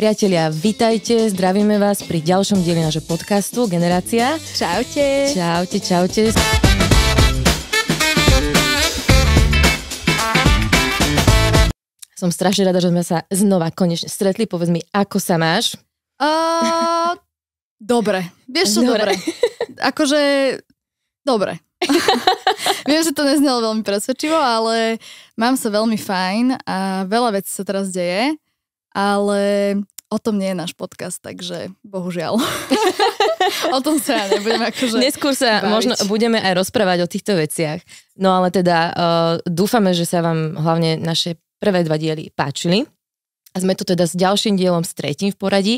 Priatelia, vitajte, zdravíme vás pri ďalšom dieli nášho podcastu Generácia. Čaute. Čaute, čaute. Som strašne rada, že sme sa znova konečne stretli. Povedz mi, ako sa máš? Uh, dobre. Vieš čo, dobre. dobre. Akože, dobre. Viem, že to neznelo veľmi presvedčivo, ale mám sa veľmi fajn a veľa vecí sa teraz deje ale o tom nie je náš podcast, takže bohužiaľ. o tom sa ja nebudem akože Neskôr sa baviť. možno budeme aj rozprávať o týchto veciach. No ale teda uh, dúfame, že sa vám hlavne naše prvé dva diely páčili. A sme tu teda s ďalším dielom, s tretím v poradí.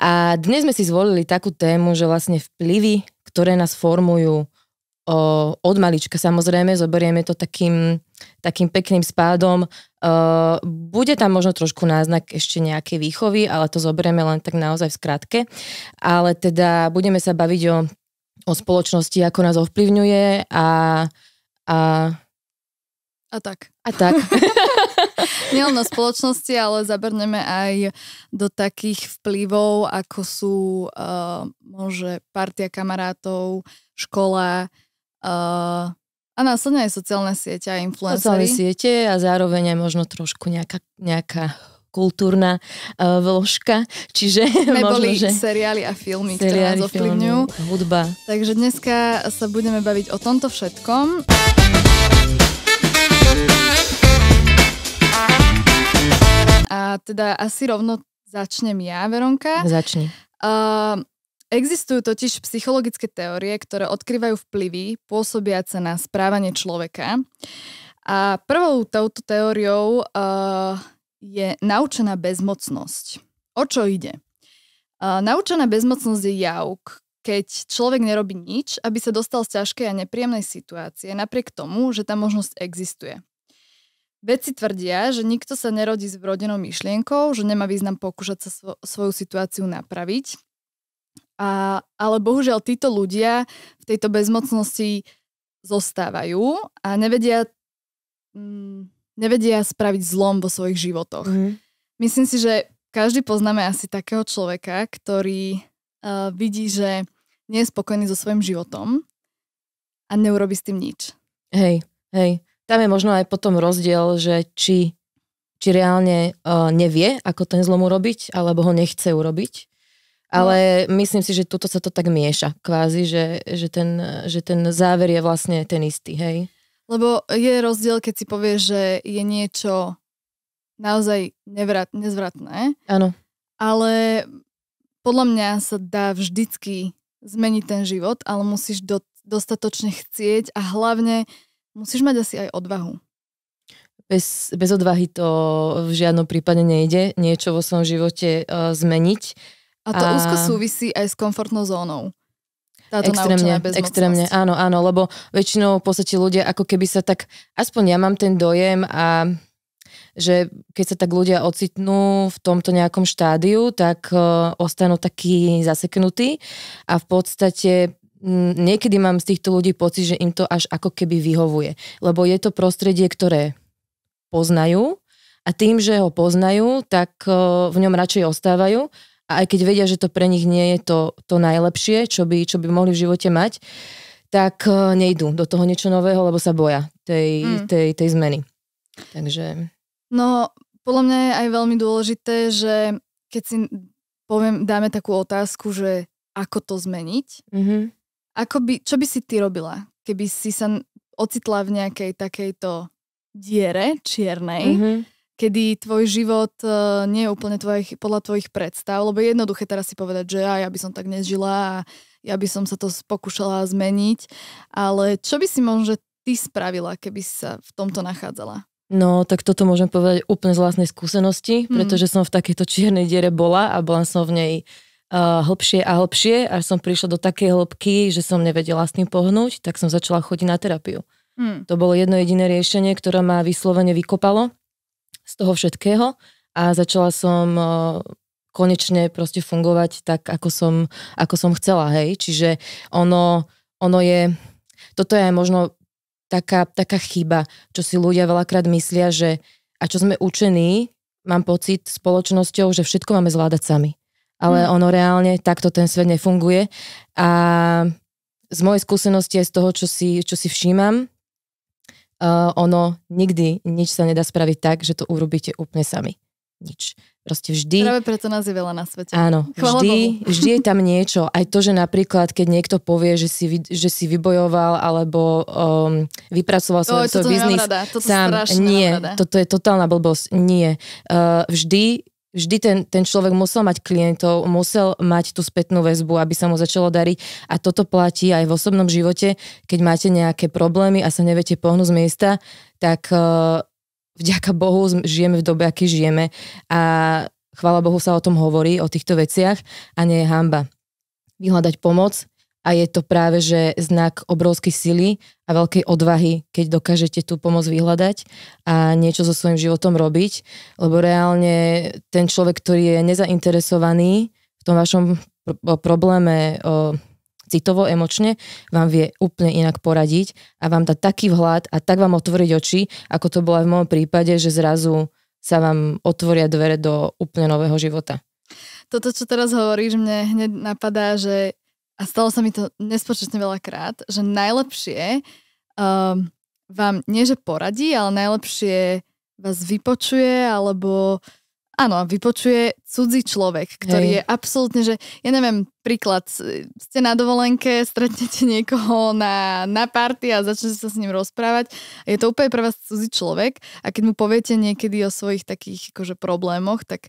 A dnes sme si zvolili takú tému, že vlastne vplyvy, ktoré nás formujú o, od malička samozrejme, zoberieme to takým, takým pekným spádom. O, bude tam možno trošku náznak ešte nejakej výchovy, ale to zoberieme len tak naozaj v skratke. Ale teda budeme sa baviť o, o spoločnosti, ako nás ovplyvňuje a, a a tak. A tak. Nielen o spoločnosti, ale zabrneme aj do takých vplyvov, ako sú uh, môže partia kamarátov, škola, Uh, a následne aj sociálne siete a influencery. Sociálne siete a zároveň aj možno trošku nejaká, nejaká kultúrna uh, vložka, čiže Neboli možno, že... seriály a filmy, seriály, ktoré nás ovplyvňujú. Hudba. Takže dneska sa budeme baviť o tomto všetkom. A teda asi rovno začnem ja, Veronka. Začni. Uh, Existujú totiž psychologické teórie, ktoré odkrývajú vplyvy pôsobiace na správanie človeka. A prvou touto teóriou uh, je naučená bezmocnosť. O čo ide? Uh, naučená bezmocnosť je jav, keď človek nerobí nič, aby sa dostal z ťažkej a nepríjemnej situácie, napriek tomu, že tá možnosť existuje. Vedci tvrdia, že nikto sa nerodí s vrodenou myšlienkou, že nemá význam pokúšať sa svo- svoju situáciu napraviť a, ale bohužiaľ títo ľudia v tejto bezmocnosti zostávajú a nevedia, mm, nevedia spraviť zlom vo svojich životoch. Mm. Myslím si, že každý poznáme asi takého človeka, ktorý uh, vidí, že nie je spokojný so svojím životom a neurobi s tým nič. Hej, hej. Tam je možno aj potom rozdiel, že či, či reálne uh, nevie, ako ten zlom urobiť, alebo ho nechce urobiť No. Ale no. myslím si, že tuto sa to tak mieša kvázi, že, že, ten, že ten záver je vlastne ten istý, hej? Lebo je rozdiel, keď si povie, že je niečo naozaj nevrat, nezvratné. Áno. Ale podľa mňa sa dá vždycky zmeniť ten život, ale musíš do, dostatočne chcieť a hlavne musíš mať asi aj odvahu. Bez, bez odvahy to v žiadnom prípade nejde niečo vo svojom živote uh, zmeniť a to a... úzko súvisí aj s komfortnou zónou. Táto extrémne, extrémne, áno, áno, lebo väčšinou v podstate ľudia ako keby sa tak, aspoň ja mám ten dojem a že keď sa tak ľudia ocitnú v tomto nejakom štádiu, tak uh, ostanú takí zaseknutí a v podstate niekedy mám z týchto ľudí pocit, že im to až ako keby vyhovuje. Lebo je to prostredie, ktoré poznajú a tým, že ho poznajú, tak uh, v ňom radšej ostávajú a aj keď vedia, že to pre nich nie je to, to najlepšie, čo by, čo by mohli v živote mať, tak e, nejdú do toho niečo nového, lebo sa boja tej, mm. tej, tej zmeny. Takže... No, podľa mňa je aj veľmi dôležité, že keď si poviem, dáme takú otázku, že ako to zmeniť, mm-hmm. ako by, čo by si ty robila, keby si sa ocitla v nejakej takejto diere čiernej, mm-hmm kedy tvoj život e, nie je úplne tvojich, podľa tvojich predstav, lebo je jednoduché teraz si povedať, že ja, ja by som tak nežila a ja by som sa to pokúšala zmeniť, ale čo by si možno ty spravila, keby si sa v tomto nachádzala? No, tak toto môžem povedať úplne z vlastnej skúsenosti, mhm. pretože som v takejto čiernej diere bola a bola som v nej uh, hlbšie a hlbšie, až som prišla do takej hĺbky, že som nevedela s tým pohnúť, tak som začala chodiť na terapiu. Hmm. To bolo jedno jediné riešenie, ktoré ma vyslovene vykopalo z toho všetkého a začala som eh, konečne proste fungovať tak, ako som, ako som chcela, hej. Čiže ono, ono je, toto je aj možno taká, taká chyba, čo si ľudia veľakrát myslia, že a čo sme učení, mám pocit spoločnosťou, že všetko máme zvládať sami. Ale hmm. ono reálne takto ten svet nefunguje a z mojej skúsenosti aj z toho, čo si, čo si všímam, uh, ono nikdy nič sa nedá spraviť tak, že to urobíte úplne sami. Nič. Proste vždy... Práve preto nás je veľa na svete. Áno, Chvala vždy, Bohu. vždy je tam niečo. Aj to, že napríklad, keď niekto povie, že si, že si vybojoval alebo um, vypracoval svoj biznis sám. Nie, toto je totálna blbosť. Nie. Uh, vždy vždy ten, ten človek musel mať klientov, musel mať tú spätnú väzbu, aby sa mu začalo dariť a toto platí aj v osobnom živote, keď máte nejaké problémy a sa neviete pohnúť z miesta, tak uh, vďaka Bohu žijeme v dobe, aký žijeme a chvála Bohu sa o tom hovorí, o týchto veciach a nie je hamba. Vyhľadať pomoc, a je to práve, že znak obrovskej sily a veľkej odvahy, keď dokážete tú pomoc vyhľadať a niečo so svojím životom robiť, lebo reálne ten človek, ktorý je nezainteresovaný v tom vašom pr- probléme o, citovo, emočne, vám vie úplne inak poradiť a vám dá taký vhľad a tak vám otvoriť oči, ako to aj v môjom prípade, že zrazu sa vám otvoria dvere do úplne nového života toto, čo teraz hovoríš, mne hneď napadá, že a stalo sa mi to nespočetne veľakrát, že najlepšie um, vám nie že poradí, ale najlepšie vás vypočuje alebo áno, vypočuje cudzí človek, ktorý Hej. je absolútne, že ja neviem, príklad, e, ste na dovolenke, stretnete niekoho na, na party a začnete sa s ním rozprávať. Je to úplne pre vás cudzí človek a keď mu poviete niekedy o svojich takých akože problémoch, tak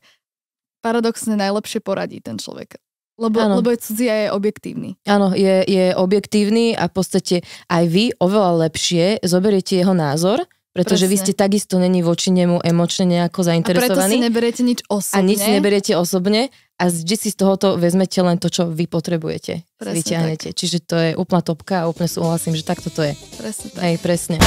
paradoxne najlepšie poradí ten človek. Lebo, lebo je cudzí a je objektívny. Áno, je, je objektívny a v podstate aj vy oveľa lepšie zoberiete jeho názor, pretože Presne. vy ste takisto není voči nemu emočne nejako zainteresovaní. A preto si neberiete nič osobne. A nič neberiete osobne a vždy si z tohoto vezmete len to, čo vy potrebujete. Presne Tak. Čiže to je úplná topka a úplne súhlasím, že takto to je. Presne tak. Hej, presne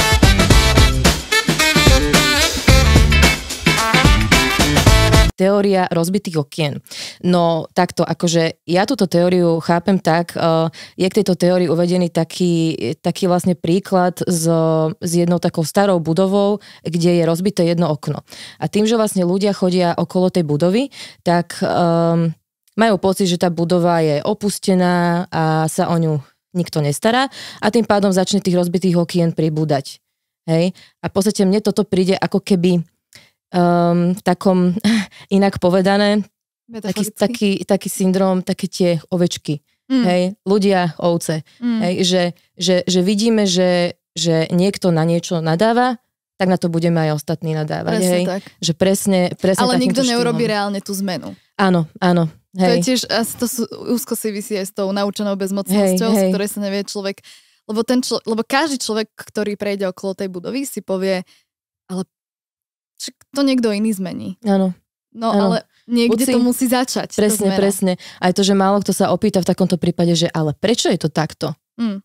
teória rozbitých okien. No takto, akože ja túto teóriu chápem tak, uh, je k tejto teórii uvedený taký, taký vlastne príklad s, s jednou takou starou budovou, kde je rozbité jedno okno. A tým, že vlastne ľudia chodia okolo tej budovy, tak um, majú pocit, že tá budova je opustená a sa o ňu nikto nestará a tým pádom začne tých rozbitých okien pribúdať. Hej? A v podstate mne toto príde ako keby um, takom, inak povedané, taký, taký, taký syndrom, také tie ovečky. Mm. Hej, ľudia, ovce. Mm. Hej, že, že, že vidíme, že, že niekto na niečo nadáva, tak na to budeme aj ostatní nadávať. Presne hej? tak. Že presne, presne Ale nikto štýlom. neurobi reálne tú zmenu. Áno, áno. Hej. To je tiež, asi to sú, úzko si vysie s tou naučenou bezmocnosťou, hej, z ktorej sa nevie človek lebo, ten člo, lebo každý človek, ktorý prejde okolo tej budovy, si povie, to niekto iný zmení. Áno. No ano. ale niekde si... to musí začať. Presne, presne. Aj to, že málo kto sa opýta v takomto prípade, že ale prečo je to takto? Mm.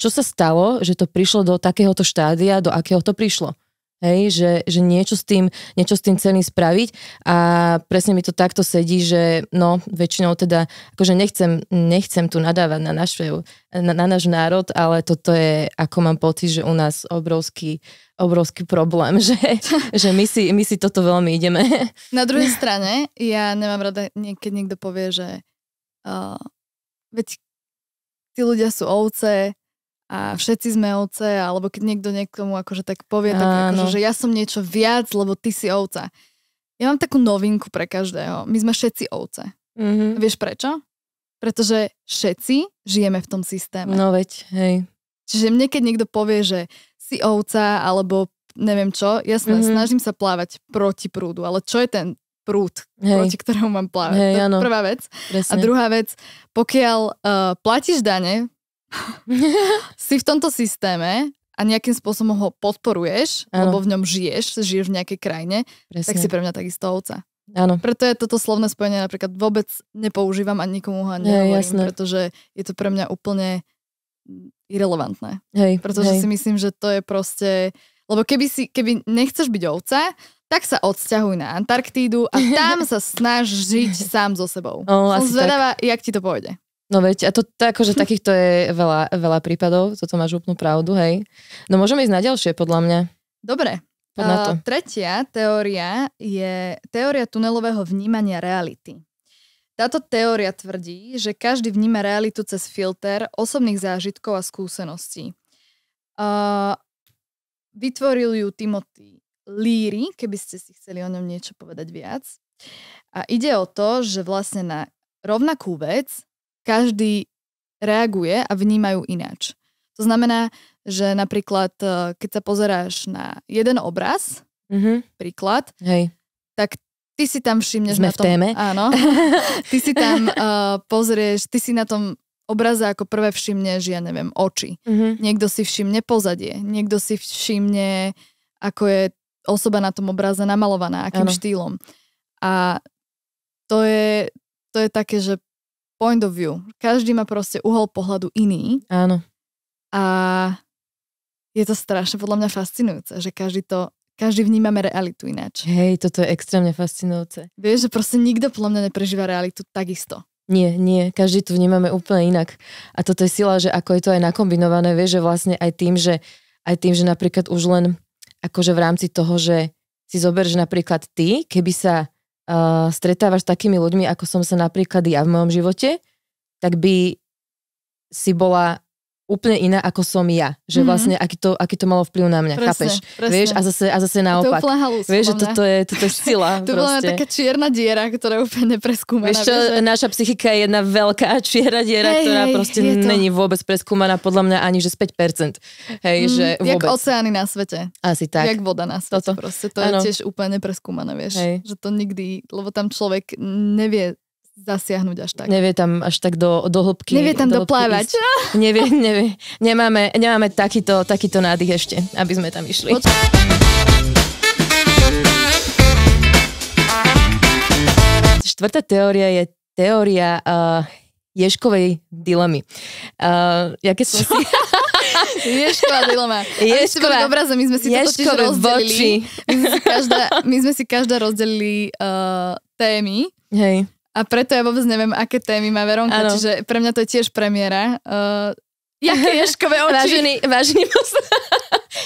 Čo sa stalo, že to prišlo do takéhoto štádia, do akého to prišlo? Hej, že, že niečo, s tým, niečo s tým celým spraviť a presne mi to takto sedí, že no väčšinou teda, akože nechcem, nechcem tu nadávať na, naše, na, na náš národ, ale toto je, ako mám pocit, že u nás obrovský, obrovský problém, že, že my, si, my si toto veľmi ideme. Na druhej strane, ja nemám rada, keď niekto povie, že uh, veď tí ľudia sú ovce, a všetci sme ovce, alebo keď niekto niekomu akože tak povie, tak akože, že ja som niečo viac, lebo ty si ovca. Ja mám takú novinku pre každého. My sme všetci ovce. Mm-hmm. Vieš prečo? Pretože všetci žijeme v tom systéme. No veď, hej. Čiže mne, keď niekto povie, že si ovca, alebo neviem čo, sna- mm-hmm. snažím sa plávať proti prúdu, ale čo je ten prúd, Hej. proti ktorému mám plávať. Hej, to je prvá vec. Presne. A druhá vec, pokiaľ uh, platíš dane, si v tomto systéme a nejakým spôsobom ho podporuješ, ano. lebo v ňom žiješ, žiješ v nejakej krajine, Presne. tak si pre mňa takisto ovca. Áno. Preto je toto slovné spojenie napríklad vôbec nepoužívam a nikomu ho nehovorím, ja, pretože je to pre mňa úplne irrelevantné. Hej, pretože hej. si myslím, že to je proste... Lebo keby, si, keby nechceš byť ovca, tak sa odsťahuj na Antarktídu a tam sa snaž žiť sám so sebou. No, Som zvedavá, tak. jak ti to pôjde. No veď, a to, to akože hm. takýchto je veľa, veľa prípadov, toto máš úplnú pravdu, hej. No môžeme ísť na ďalšie, podľa mňa. Dobre. na to. Uh, tretia teória je teória tunelového vnímania reality. Táto teória tvrdí, že každý vníma realitu cez filter osobných zážitkov a skúseností. Uh, vytvoril ju Timothy Leary, keby ste si chceli o ňom niečo povedať viac. A ide o to, že vlastne na rovnakú vec každý reaguje a vnímajú ináč. To znamená, že napríklad, e, keď sa pozeráš na jeden obraz, mm-hmm. príklad, Hej. tak ty si tam všimneš Sme na tom... v téme. Áno. Ty si tam uh, pozrieš, ty si na tom obraze ako prvé všimneš, ja neviem, oči. Mm-hmm. Niekto si všimne pozadie, niekto si všimne, ako je osoba na tom obraze namalovaná, akým ano. štýlom. A to je, to je také, že point of view. Každý má proste uhol pohľadu iný. Áno. A je to strašne podľa mňa fascinujúce, že každý to každý vnímame realitu ináč. Hej, toto je extrémne fascinujúce. Vieš, že proste nikto podľa mňa neprežíva realitu takisto. Nie, nie, každý tu vnímame úplne inak. A toto je sila, že ako je to aj nakombinované, vieš, že vlastne aj tým, že, aj tým, že napríklad už len akože v rámci toho, že si zober, že napríklad ty, keby sa uh, stretávaš s takými ľuďmi, ako som sa napríklad ja v mojom živote, tak by si bola úplne iná, ako som ja. Že mm-hmm. vlastne, aký to, aký to malo vplyv na mňa, presne, chápeš? Presne. Vieš, a zase, a zase naopak. To halus, vieš, že toto je, toto je sila. to bola taká čierna diera, ktorá je úplne nepreskúmaná. Vieš čo, vieš, že... naša psychika je jedna veľká čierna diera, hej, ktorá hej, proste to... není vôbec preskúmaná, podľa mňa ani že z 5%. Hej, mm, že vôbec. Jak oceány na svete. Asi tak. Jak voda na svete. Toto. Proste, to ano. je tiež úplne nepreskúmané, vieš. Hej. Že to nikdy, lebo tam človek nevie zasiahnuť až tak. Nevie tam až tak do, do hĺbky. Nevie tam do doplávať. Ísť. Nevie, nevie. Nemáme, nemáme takýto, takýto nádych ešte, aby sme tam išli. Štvrtá teória je teória uh, eh, Ješkovej dilemy. Uh, eh, ja keď som Čo? si... Ješková dilema. Ješková. Obraze, my sme si Ješkové to rozdelili. My sme si každá, my sme si každá rozdelili uh, témy. Hej. A preto ja vôbec neviem, aké témy má Veronka, ano. čiže pre mňa to je tiež premiéra. Uh, jaké ješkové oči? Vážený, vážený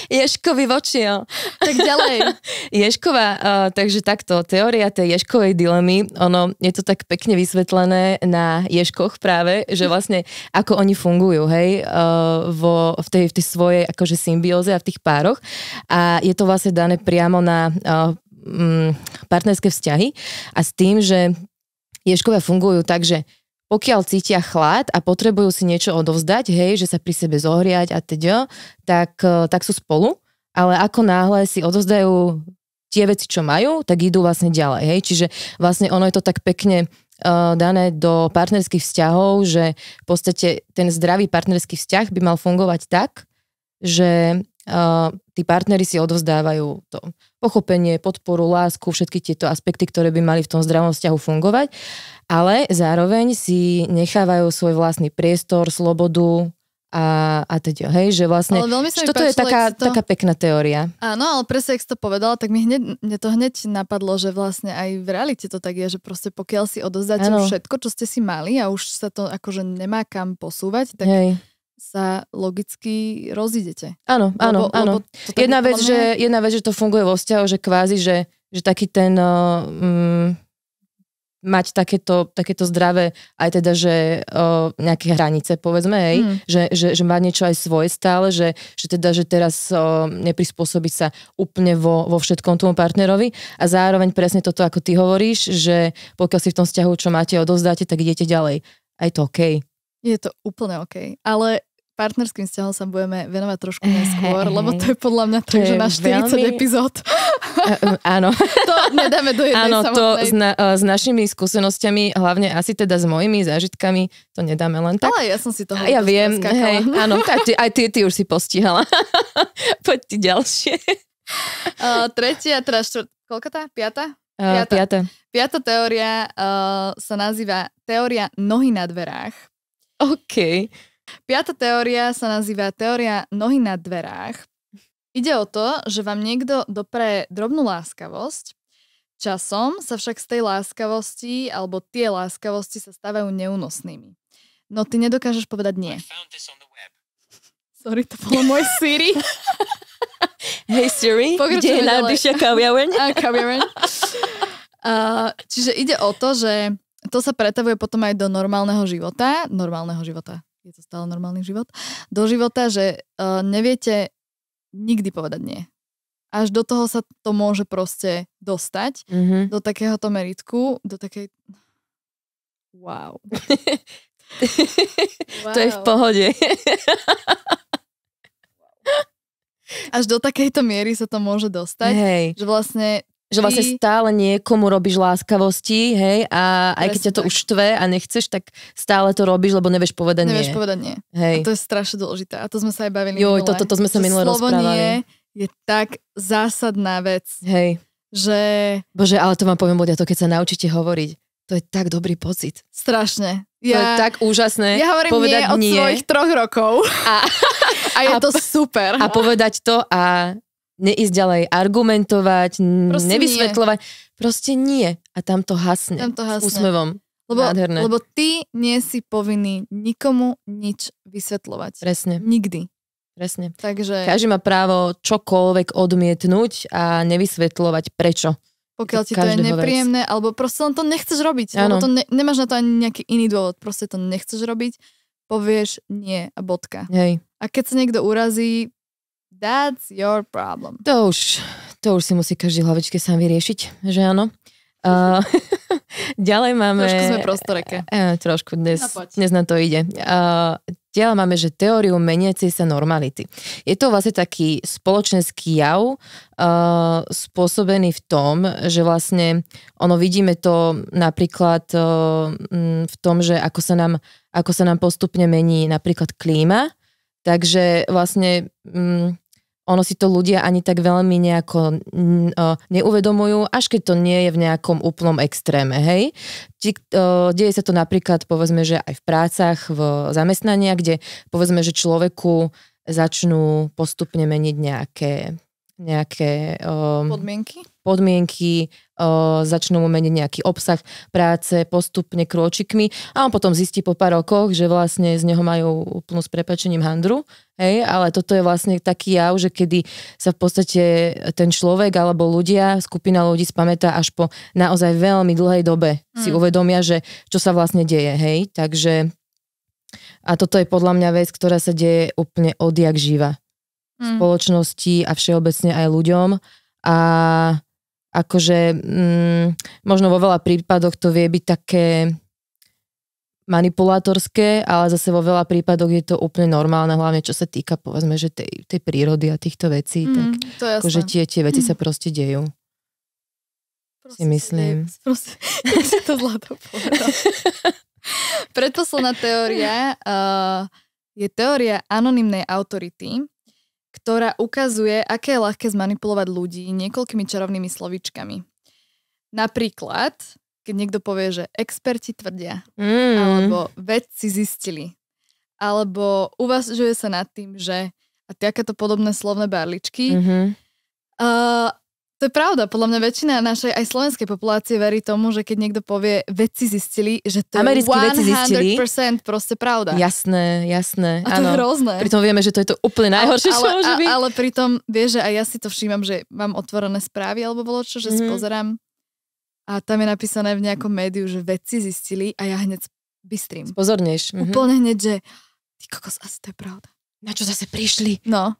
Ješkový voči, jo. Tak ďalej. Ješková, uh, takže takto, teória tej Ješkovej dilemy, ono je to tak pekne vysvetlené na Ješkoch práve, že vlastne ako oni fungujú, hej, uh, vo, v, tej, v tej svojej akože symbióze a v tých pároch. A je to vlastne dané priamo na uh, mm, partnerské vzťahy a s tým, že Ježkové fungujú tak, že pokiaľ cítia chlad a potrebujú si niečo odovzdať, hej, že sa pri sebe zohriať a teď, tak, e, tak sú spolu, ale ako náhle si odovzdajú tie veci, čo majú, tak idú vlastne ďalej, hej, čiže vlastne ono je to tak pekne uh, dané do partnerských vzťahov, že v podstate ten zdravý partnerský vzťah by mal fungovať tak, že tí partneri si odovzdávajú to pochopenie, podporu, lásku, všetky tieto aspekty, ktoré by mali v tom zdravom vzťahu fungovať, ale zároveň si nechávajú svoj vlastný priestor, slobodu, a, a teď, hej, že vlastne, ale veľmi sa toto páčilo, je taká, to... taká pekná teória. Áno, ale presne, ak si to povedala, tak mi hneď, mne to hneď napadlo, že vlastne aj v realite to tak je, že proste pokiaľ si odozdáte všetko, čo ste si mali a už sa to akože nemá kam posúvať, tak hej sa logicky rozídete. Áno, áno, lebo, áno. Lebo to jedna, vec, mňa... že, jedna vec, že to funguje vo vzťahu, že kvázi, že, že taký ten... um, mať takéto, takéto zdravé, aj teda, že um, nejaké hranice, povedzme, hej, mm. že, že, že má niečo aj svoje stále, že, že teda, že teraz um, neprispôsobiť sa úplne vo, vo všetkom tomu partnerovi a zároveň presne toto, ako ty hovoríš, že pokiaľ si v tom vzťahu, čo máte, odovzdáte, tak idete ďalej. Aj to OK. Je to úplne OK. Ale partnerským vzťahom sa budeme venovať trošku neskôr, hey, lebo to je podľa mňa tak, že na 40 veľmi... epizód. Uh, áno. to nedáme do jednej Áno, samotnej. to s, na, uh, e, s našimi skúsenostiami, hlavne asi teda s mojimi zážitkami, to nedáme len tak. Ale ja som si toho... A ja viem, hej, áno, tak, aj ty, ty už si postihala. Poď ti ďalšie. Uh, tretia, teda štvrt, koľko tá? Piata? Uh, piata. Piata teória uh, sa nazýva teória nohy na dverách OK. Piata teória sa nazýva teória nohy na dverách. Ide o to, že vám niekto dopre drobnú láskavosť, časom sa však z tej láskavosti alebo tie láskavosti sa stávajú neúnosnými. No ty nedokážeš povedať nie. Sorry, to bolo môj Siri. Hej Siri, kde je najbližšia kaviareň? čiže ide o to, že to sa pretavuje potom aj do normálneho života, normálneho života, je to stále normálny život, do života, že uh, neviete nikdy povedať nie. Až do toho sa to môže proste dostať, mm-hmm. do takéhoto meritku, do takej... Wow. wow. To je v pohode. Až do takejto miery sa to môže dostať, Hej. že vlastne že vlastne stále niekomu robíš láskavosti, hej, a aj keď ťa to tak. už tve a nechceš, tak stále to robíš, lebo nevieš povedať nevieš nie. Nevieš povedať nie. Hej. A to je strašne dôležité. A to sme sa aj bavili Jo, toto to, to sme sa minule slovo Nie je tak zásadná vec. Hej. Že... Bože, ale to vám poviem ľudia, to keď sa naučíte hovoriť. To je tak dobrý pocit. Strašne. Ja, to je tak úžasné. Ja hovorím povedať nie od nie. svojich troch rokov. A, a je a, to super. A povedať to a neísť ďalej argumentovať, Proste nevysvetľovať. Nie. Proste nie. A tam to hasne. Tam to hasne. Úsmevom. Lebo, Nádherné. lebo ty nie si povinný nikomu nič vysvetľovať. Presne. Nikdy. Presne. Takže... Každý má právo čokoľvek odmietnúť a nevysvetľovať prečo. Pokiaľ ti to je nepríjemné, vec. alebo proste len to nechceš robiť. Ano. Lebo to ne, nemáš na to ani nejaký iný dôvod. Proste to nechceš robiť, povieš nie a bodka. Hej. A keď sa niekto urazí, That's your problem. To už, to už si musí každý hlavičke sám vyriešiť, že áno. Uh, ďalej máme... Trošku sme prostoreke. Uh, trošku, dnes, no, dnes na to ide. Uh, ďalej máme, že teóriu meniacej sa normality. Je to vlastne taký spoločenský jav uh, spôsobený v tom, že vlastne ono vidíme to napríklad uh, v tom, že ako sa, nám, ako sa nám postupne mení napríklad klíma, takže vlastne... Um, ono si to ľudia ani tak veľmi nejako neuvedomujú, až keď to nie je v nejakom úplnom extréme, hej. deje sa to napríklad, povedzme, že aj v prácach, v zamestnaniach, kde povedzme, že človeku začnú postupne meniť nejaké nejaké um, podmienky, podmienky uh, začnú mu meniť nejaký obsah práce postupne krôčikmi a on potom zistí po pár rokoch, že vlastne z neho majú úplnú s prepačením handru, hej, ale toto je vlastne taký jav, že kedy sa v podstate ten človek alebo ľudia, skupina ľudí spamätá až po naozaj veľmi dlhej dobe hmm. si mm. uvedomia, že čo sa vlastne deje, hej, takže a toto je podľa mňa vec, ktorá sa deje úplne odjak živa mm. spoločnosti a všeobecne aj ľuďom a akože mm, možno vo veľa prípadoch to vie byť také manipulátorské, ale zase vo veľa prípadoch je to úplne normálne, hlavne čo sa týka povedzme, že tej, tej prírody a týchto vecí, mm, tak to akože tie, tie veci mm. sa proste dejú. Proste si myslím. Si, proste, si to zlato Predposledná teória uh, je teória anonymnej autority, ktorá ukazuje, aké je ľahké zmanipulovať ľudí niekoľkými čarovnými slovičkami. Napríklad, keď niekto povie, že experti tvrdia, mm. alebo vedci zistili, alebo uvažuje sa nad tým, že a takéto podobné slovné barličky. Mm-hmm. Uh, to je pravda, podľa mňa väčšina našej aj slovenskej populácie verí tomu, že keď niekto povie, vedci zistili, že to Americkí je 100% zistili. proste pravda. Jasné, jasné. A to je hrozné. Pritom vieme, že to je to úplne najhoršie, ale, čo môže byť. Ale pritom vieš, že aj ja si to všímam, že mám otvorené správy alebo bolo čo, že mm-hmm. si mhm. pozerám a tam je napísané v nejakom médiu, že vedci zistili a ja hneď bystrím. Pozornejš. Mm-hmm. Úplne hneď, že ty kokos, asi to je pravda. Na čo zase prišli? No.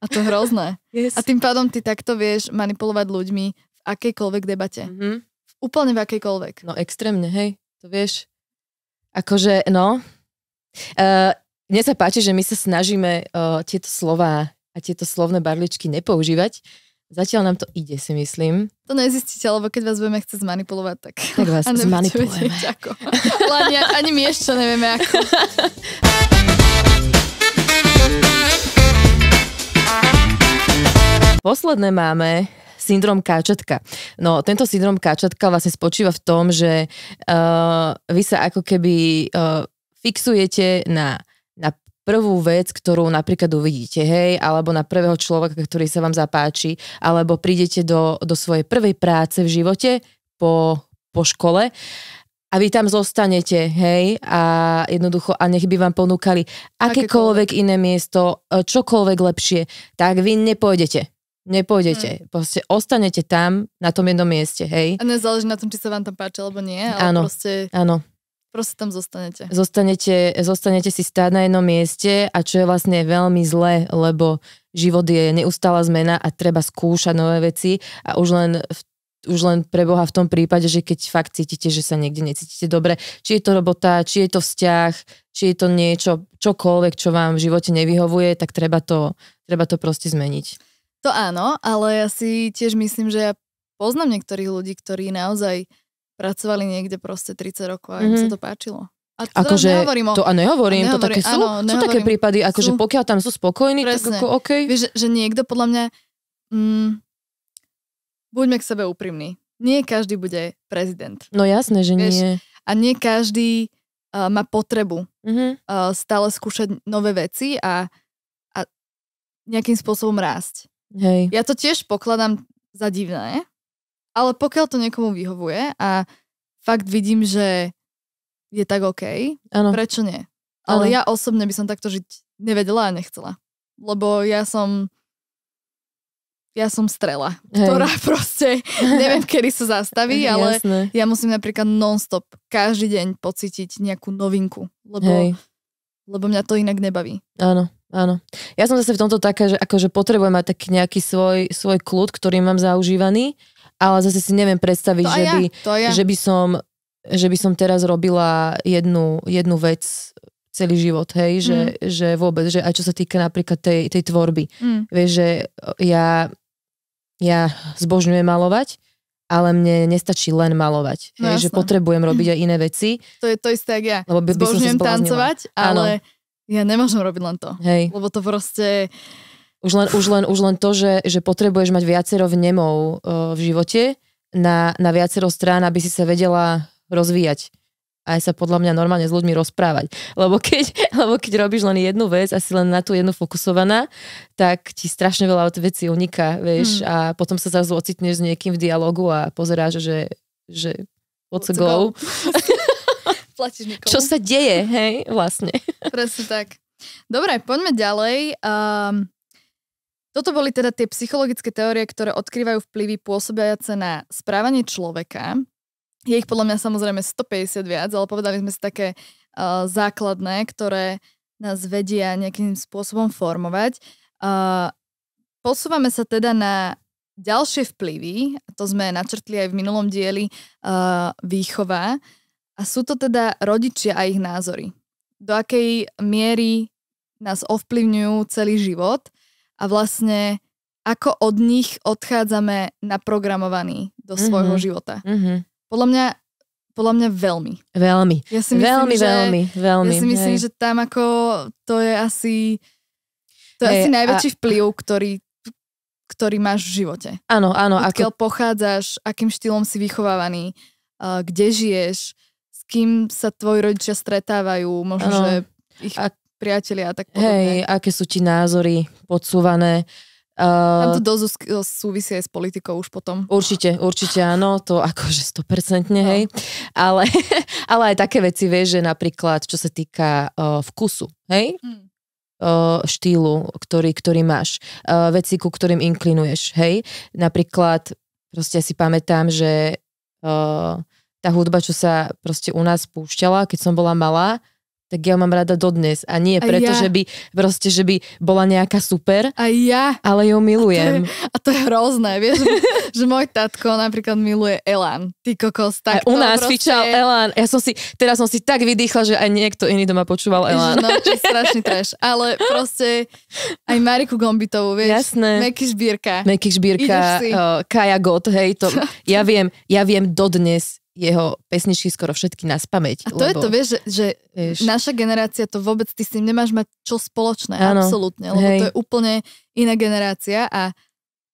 A to je hrozné. yes. A tým pádom ty takto vieš manipulovať ľuďmi v akejkoľvek debate. Mm-hmm. Úplne v akejkoľvek. No extrémne, hej. To vieš. Akože, no. Uh, mne sa páči, že my sa snažíme uh, tieto slova a tieto slovné barličky nepoužívať. Zatiaľ nám to ide, si myslím. To nezistíte, lebo keď vás budeme chcieť zmanipulovať, tak... Tak vás zmanipulujeme. Ako. ani, ani my ešte nevieme ako. Posledné máme syndrom káčatka. No, tento syndrom káčatka vlastne spočíva v tom, že uh, vy sa ako keby uh, fixujete na, na prvú vec, ktorú napríklad uvidíte, hej, alebo na prvého človeka, ktorý sa vám zapáči, alebo prídete do, do svojej prvej práce v živote po, po škole a vy tam zostanete, hej, a jednoducho, a nech by vám ponúkali akékoľvek, akékoľvek iné miesto, eh, čokoľvek lepšie, tak vy nepôjdete nepôjdete. Hmm. Proste ostanete tam na tom jednom mieste, hej. A nezáleží na tom, či sa vám tam páči alebo nie, ale áno, proste... Áno. Proste tam zostanete. zostanete. Zostanete si stáť na jednom mieste a čo je vlastne veľmi zlé, lebo život je neustála zmena a treba skúšať nové veci a už len v už len pre Boha v tom prípade, že keď fakt cítite, že sa niekde necítite dobre, či je to robota, či je to vzťah, či je to niečo, čokoľvek, čo vám v živote nevyhovuje, tak treba to, treba to proste zmeniť. To áno, ale ja si tiež myslím, že ja poznám niektorých ľudí, ktorí naozaj pracovali niekde proste 30 rokov a mm-hmm. sa mhm. to páčilo. A to akože, nehovorím o... To, a nehovorím, a nehovorím, to také sú, áno, sú nehovorím, také prípady, akože pokiaľ tam sú spokojní, Presne. tak ako OK. Vieš, že, že niekto podľa mňa... Mm, buďme k sebe úprimní. Nie každý bude prezident. No jasné, že vieš, nie. A nie každý uh, má potrebu mm-hmm. uh, stále skúšať nové veci a, a nejakým spôsobom rásť. Hej. Ja to tiež pokladám za divné, ale pokiaľ to niekomu vyhovuje a fakt vidím, že je tak OK, ano. prečo nie? Ale ano. ja osobne by som takto žiť nevedela a nechcela. Lebo ja som ja som strela, Hej. ktorá proste neviem, kedy sa zastaví, ale Jasne. ja musím napríklad non-stop každý deň pocítiť nejakú novinku, lebo Hej lebo mňa to inak nebaví. Áno, áno. Ja som zase v tomto taká, že akože potrebujem mať taký nejaký svoj, svoj kľud, ktorý mám zaužívaný, ale zase si neviem predstaviť, to že, ja, by, ja. že by som že by som teraz robila jednu, jednu vec celý život, hej, že, mm. že vôbec, že aj čo sa týka napríklad tej, tej tvorby. Mm. Vieš, že ja, ja zbožňujem malovať, ale mne nestačí len malovať, no, hej, že potrebujem robiť aj iné veci. To je to isté, jak ja. Lebo by, Zbožňujem by som tancovať, ale ano. ja nemôžem robiť len to. Hej. Lebo to proste... Už len, už len, už len to, že, že potrebuješ mať viacero vnemov uh, v živote na, na viacero strán, aby si sa vedela rozvíjať aj sa podľa mňa normálne s ľuďmi rozprávať. Lebo keď, lebo keď robíš len jednu vec a si len na tú jednu fokusovaná, tak ti strašne veľa od vecí uniká, vieš, mm. a potom sa zrazu ocitneš s niekým v dialogu a pozeráš, že, že what's, a go? Čo sa deje, hej, vlastne. Presne tak. Dobre, poďme ďalej. Um, toto boli teda tie psychologické teórie, ktoré odkrývajú vplyvy pôsobiace na správanie človeka. Je ich podľa mňa samozrejme 150 viac, ale povedali sme si také uh, základné, ktoré nás vedia nejakým spôsobom formovať. Uh, posúvame sa teda na ďalšie vplyvy, to sme načrtli aj v minulom dieli, uh, výchova. A sú to teda rodičia a ich názory. Do akej miery nás ovplyvňujú celý život a vlastne ako od nich odchádzame naprogramovaní do mm-hmm. svojho mhm. života. Mm-hmm. Podľa mňa, podľa mňa veľmi. Veľmi. Ja si myslím, veľmi, že, veľmi, veľmi. Ja si myslím, hej. že tam ako to je asi to je hej, asi najväčší a... vplyv, ktorý ktorý máš v živote. Áno, áno. Odkiaľ ako... pochádzaš, akým štýlom si vychovávaný, uh, kde žiješ, s kým sa tvoji rodičia stretávajú, možno, ano. že ich a... priatelia a tak podobne. Hej, aké sú ti názory podsúvané. Uh, Uh, Tam to dosť súvisí aj s politikou už potom. Určite, určite áno, to akože 100% no. hej. Ale, ale aj také veci vieš, že napríklad, čo sa týka uh, vkusu, hej? Mm štýlu, ktorý, ktorý máš, uh, veci, ku ktorým inklinuješ, hej. Napríklad, proste si pamätám, že uh, tá hudba, čo sa proste u nás púšťala, keď som bola malá, tak ja mám rada dodnes. A nie preto, a ja. že by proste, že by bola nejaká super, a ja. ale ju milujem. A to je, a to je hrozné, vieš, že, že môj tatko napríklad miluje Elan. Ty kokos, tak a u nás proste... fičal Elan. Ja som si, teraz som si tak vydýchla, že aj niekto iný doma počúval Elan. no, čo strašný trash. Ale proste aj Mariku Gombitovú, vieš. Jasné. Meky Žbírka. Meky Žbírka, uh, eh, Kaja God. hej, to ja viem, ja viem dodnes, jeho pesničky skoro všetky na spameť. A to lebo, je to, vieš, že, že vieš, naša generácia to vôbec, ty s tým nemáš mať čo spoločné, ano, absolútne, lebo hej. to je úplne iná generácia a,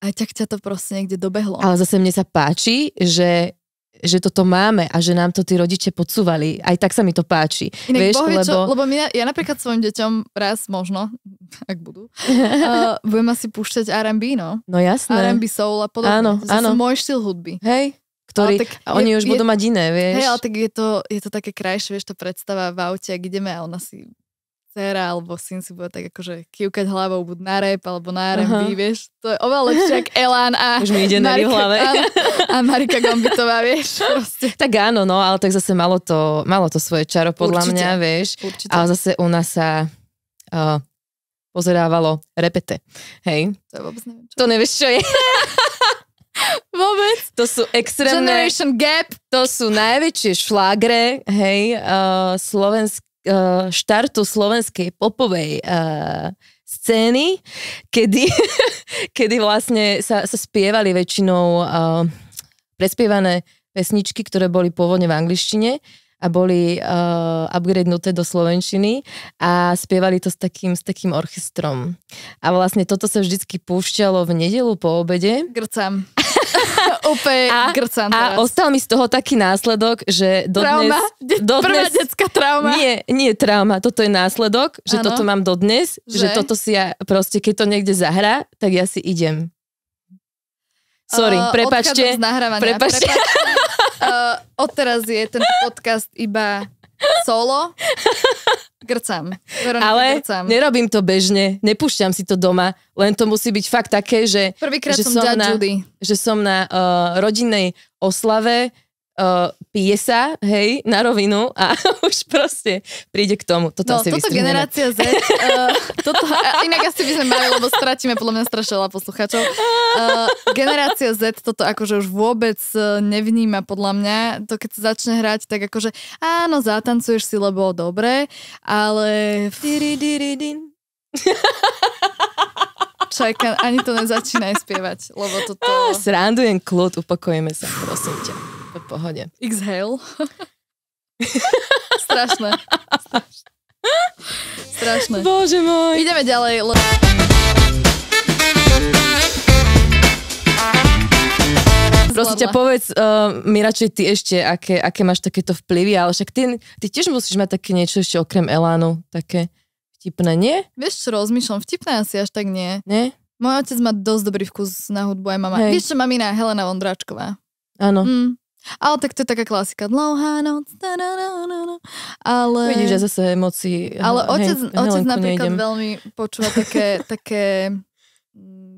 aj tak ťa to proste niekde dobehlo. Ale zase mne sa páči, že že toto máme a že nám to tí rodiče podsúvali. Aj tak sa mi to páči. Inak vieš, bohvie, lebo... Čo, lebo my, ja napríklad svojim deťom raz možno, ak budú, uh, budem asi púšťať R&B, no. No jasné. R&B soul a podobne. Áno, áno. môj štýl hudby. Hej ktorí, tak a oni je, už je, budú mať iné, vieš. Hej, ale tak je to, je to také krajšie, vieš, to predstava v aute, ak ideme a ona si dcera alebo syn si bude tak akože kývkať hlavou buď na rap alebo na R&B, uh-huh. vieš, to je oveľa lepšie ako Elán a Už mi ide Marika, na hlave. A, a Marika Gombitová, vieš, proste. Tak áno, no, ale tak zase malo to, malo to svoje čaro podľa určite, mňa, vieš. Určite. Ale zase u nás sa uh, pozerávalo repete, hej. To je vôbec neviem, čo. To nevieš, čo je. Vôbec. To sú extrémne... Generation Gap. To sú najväčšie šlágre, hej, uh, slovensk, uh, štartu slovenskej popovej uh, scény, kedy, kedy vlastne sa, sa spievali väčšinou uh, prespievané pesničky, ktoré boli pôvodne v angličtine a boli uh, upgradenuté do slovenčiny a spievali to s takým, s takým orchestrom. A vlastne toto sa vždycky púšťalo v nedelu po obede. Grcam. Úplne a, grcam teraz. A ostal mi z toho taký následok, že dodnes... Trauma? De- dodnes, prvá detská trauma? Nie, nie trauma, toto je následok, že ano. toto mám dodnes, že? že toto si ja proste, keď to niekde zahra, tak ja si idem. Sorry, uh, prepačte. Z prepačte. Prepačte. uh, odteraz je ten podcast iba solo Grcam. Veronika, Ale grcam. nerobím to bežne, nepúšťam si to doma, len to musí byť fakt také, že, Prvýkrát že, som, som na, Judy. že som na uh, rodinnej oslave, pije sa, hej, na rovinu a už proste príde k tomu. Toto no, asi toto generácia Z, uh, toto, inak asi by sme mali, lebo stratíme podľa mňa strašne veľa poslucháčov. Uh, generácia Z toto akože už vôbec nevníma podľa mňa. To keď sa začne hrať, tak akože áno, zatancuješ si, lebo dobre, ale... Čajka, ani to nezačínaj spievať, lebo toto... Á, srandujem, kľud, upokojíme sa, prosím ťa to v pohode. Exhale. Strašné. Strašné. Bože môj. Ideme ďalej. Le- Prosím ťa, povedz uh, eh, mi radšej ty ešte, aké, aké máš takéto vplyvy, ale však ty, ty tiež musíš mať také niečo ešte okrem Elánu, také vtipné, nie? Vieš čo, rozmýšľam, vtipné asi až tak nie. Nie? Môj otec má dosť dobrý vkus na hudbu aj mama. Hej. Vieš čo, mamina Helena Vondráčková. Áno. Mm, ale tak to je taká klasika. Dlouhá noc. Ale... Vidíš, že zase emoci. Ale otec, hej, otec napríklad nejdem. veľmi počúva také, také mm,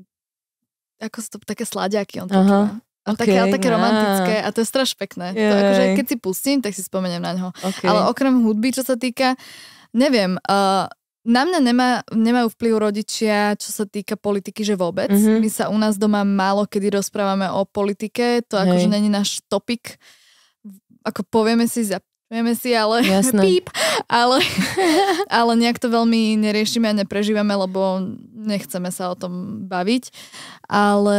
ako to, také sláďaky, on počúva. Aha. A okay, také, ale také no. romantické a to je strašne pekné. To akože, keď si pustím, tak si spomeniem na ňo. Okay. Ale okrem hudby, čo sa týka, neviem, uh, na mňa nemá, nemajú vplyv rodičia, čo sa týka politiky, že vôbec. Mm-hmm. My sa u nás doma málo kedy rozprávame o politike, to akože není náš topik. Ako povieme si, zapneme si, ale Jasné. píp, ale, ale nejak to veľmi neriešime a neprežívame, lebo nechceme sa o tom baviť. Ale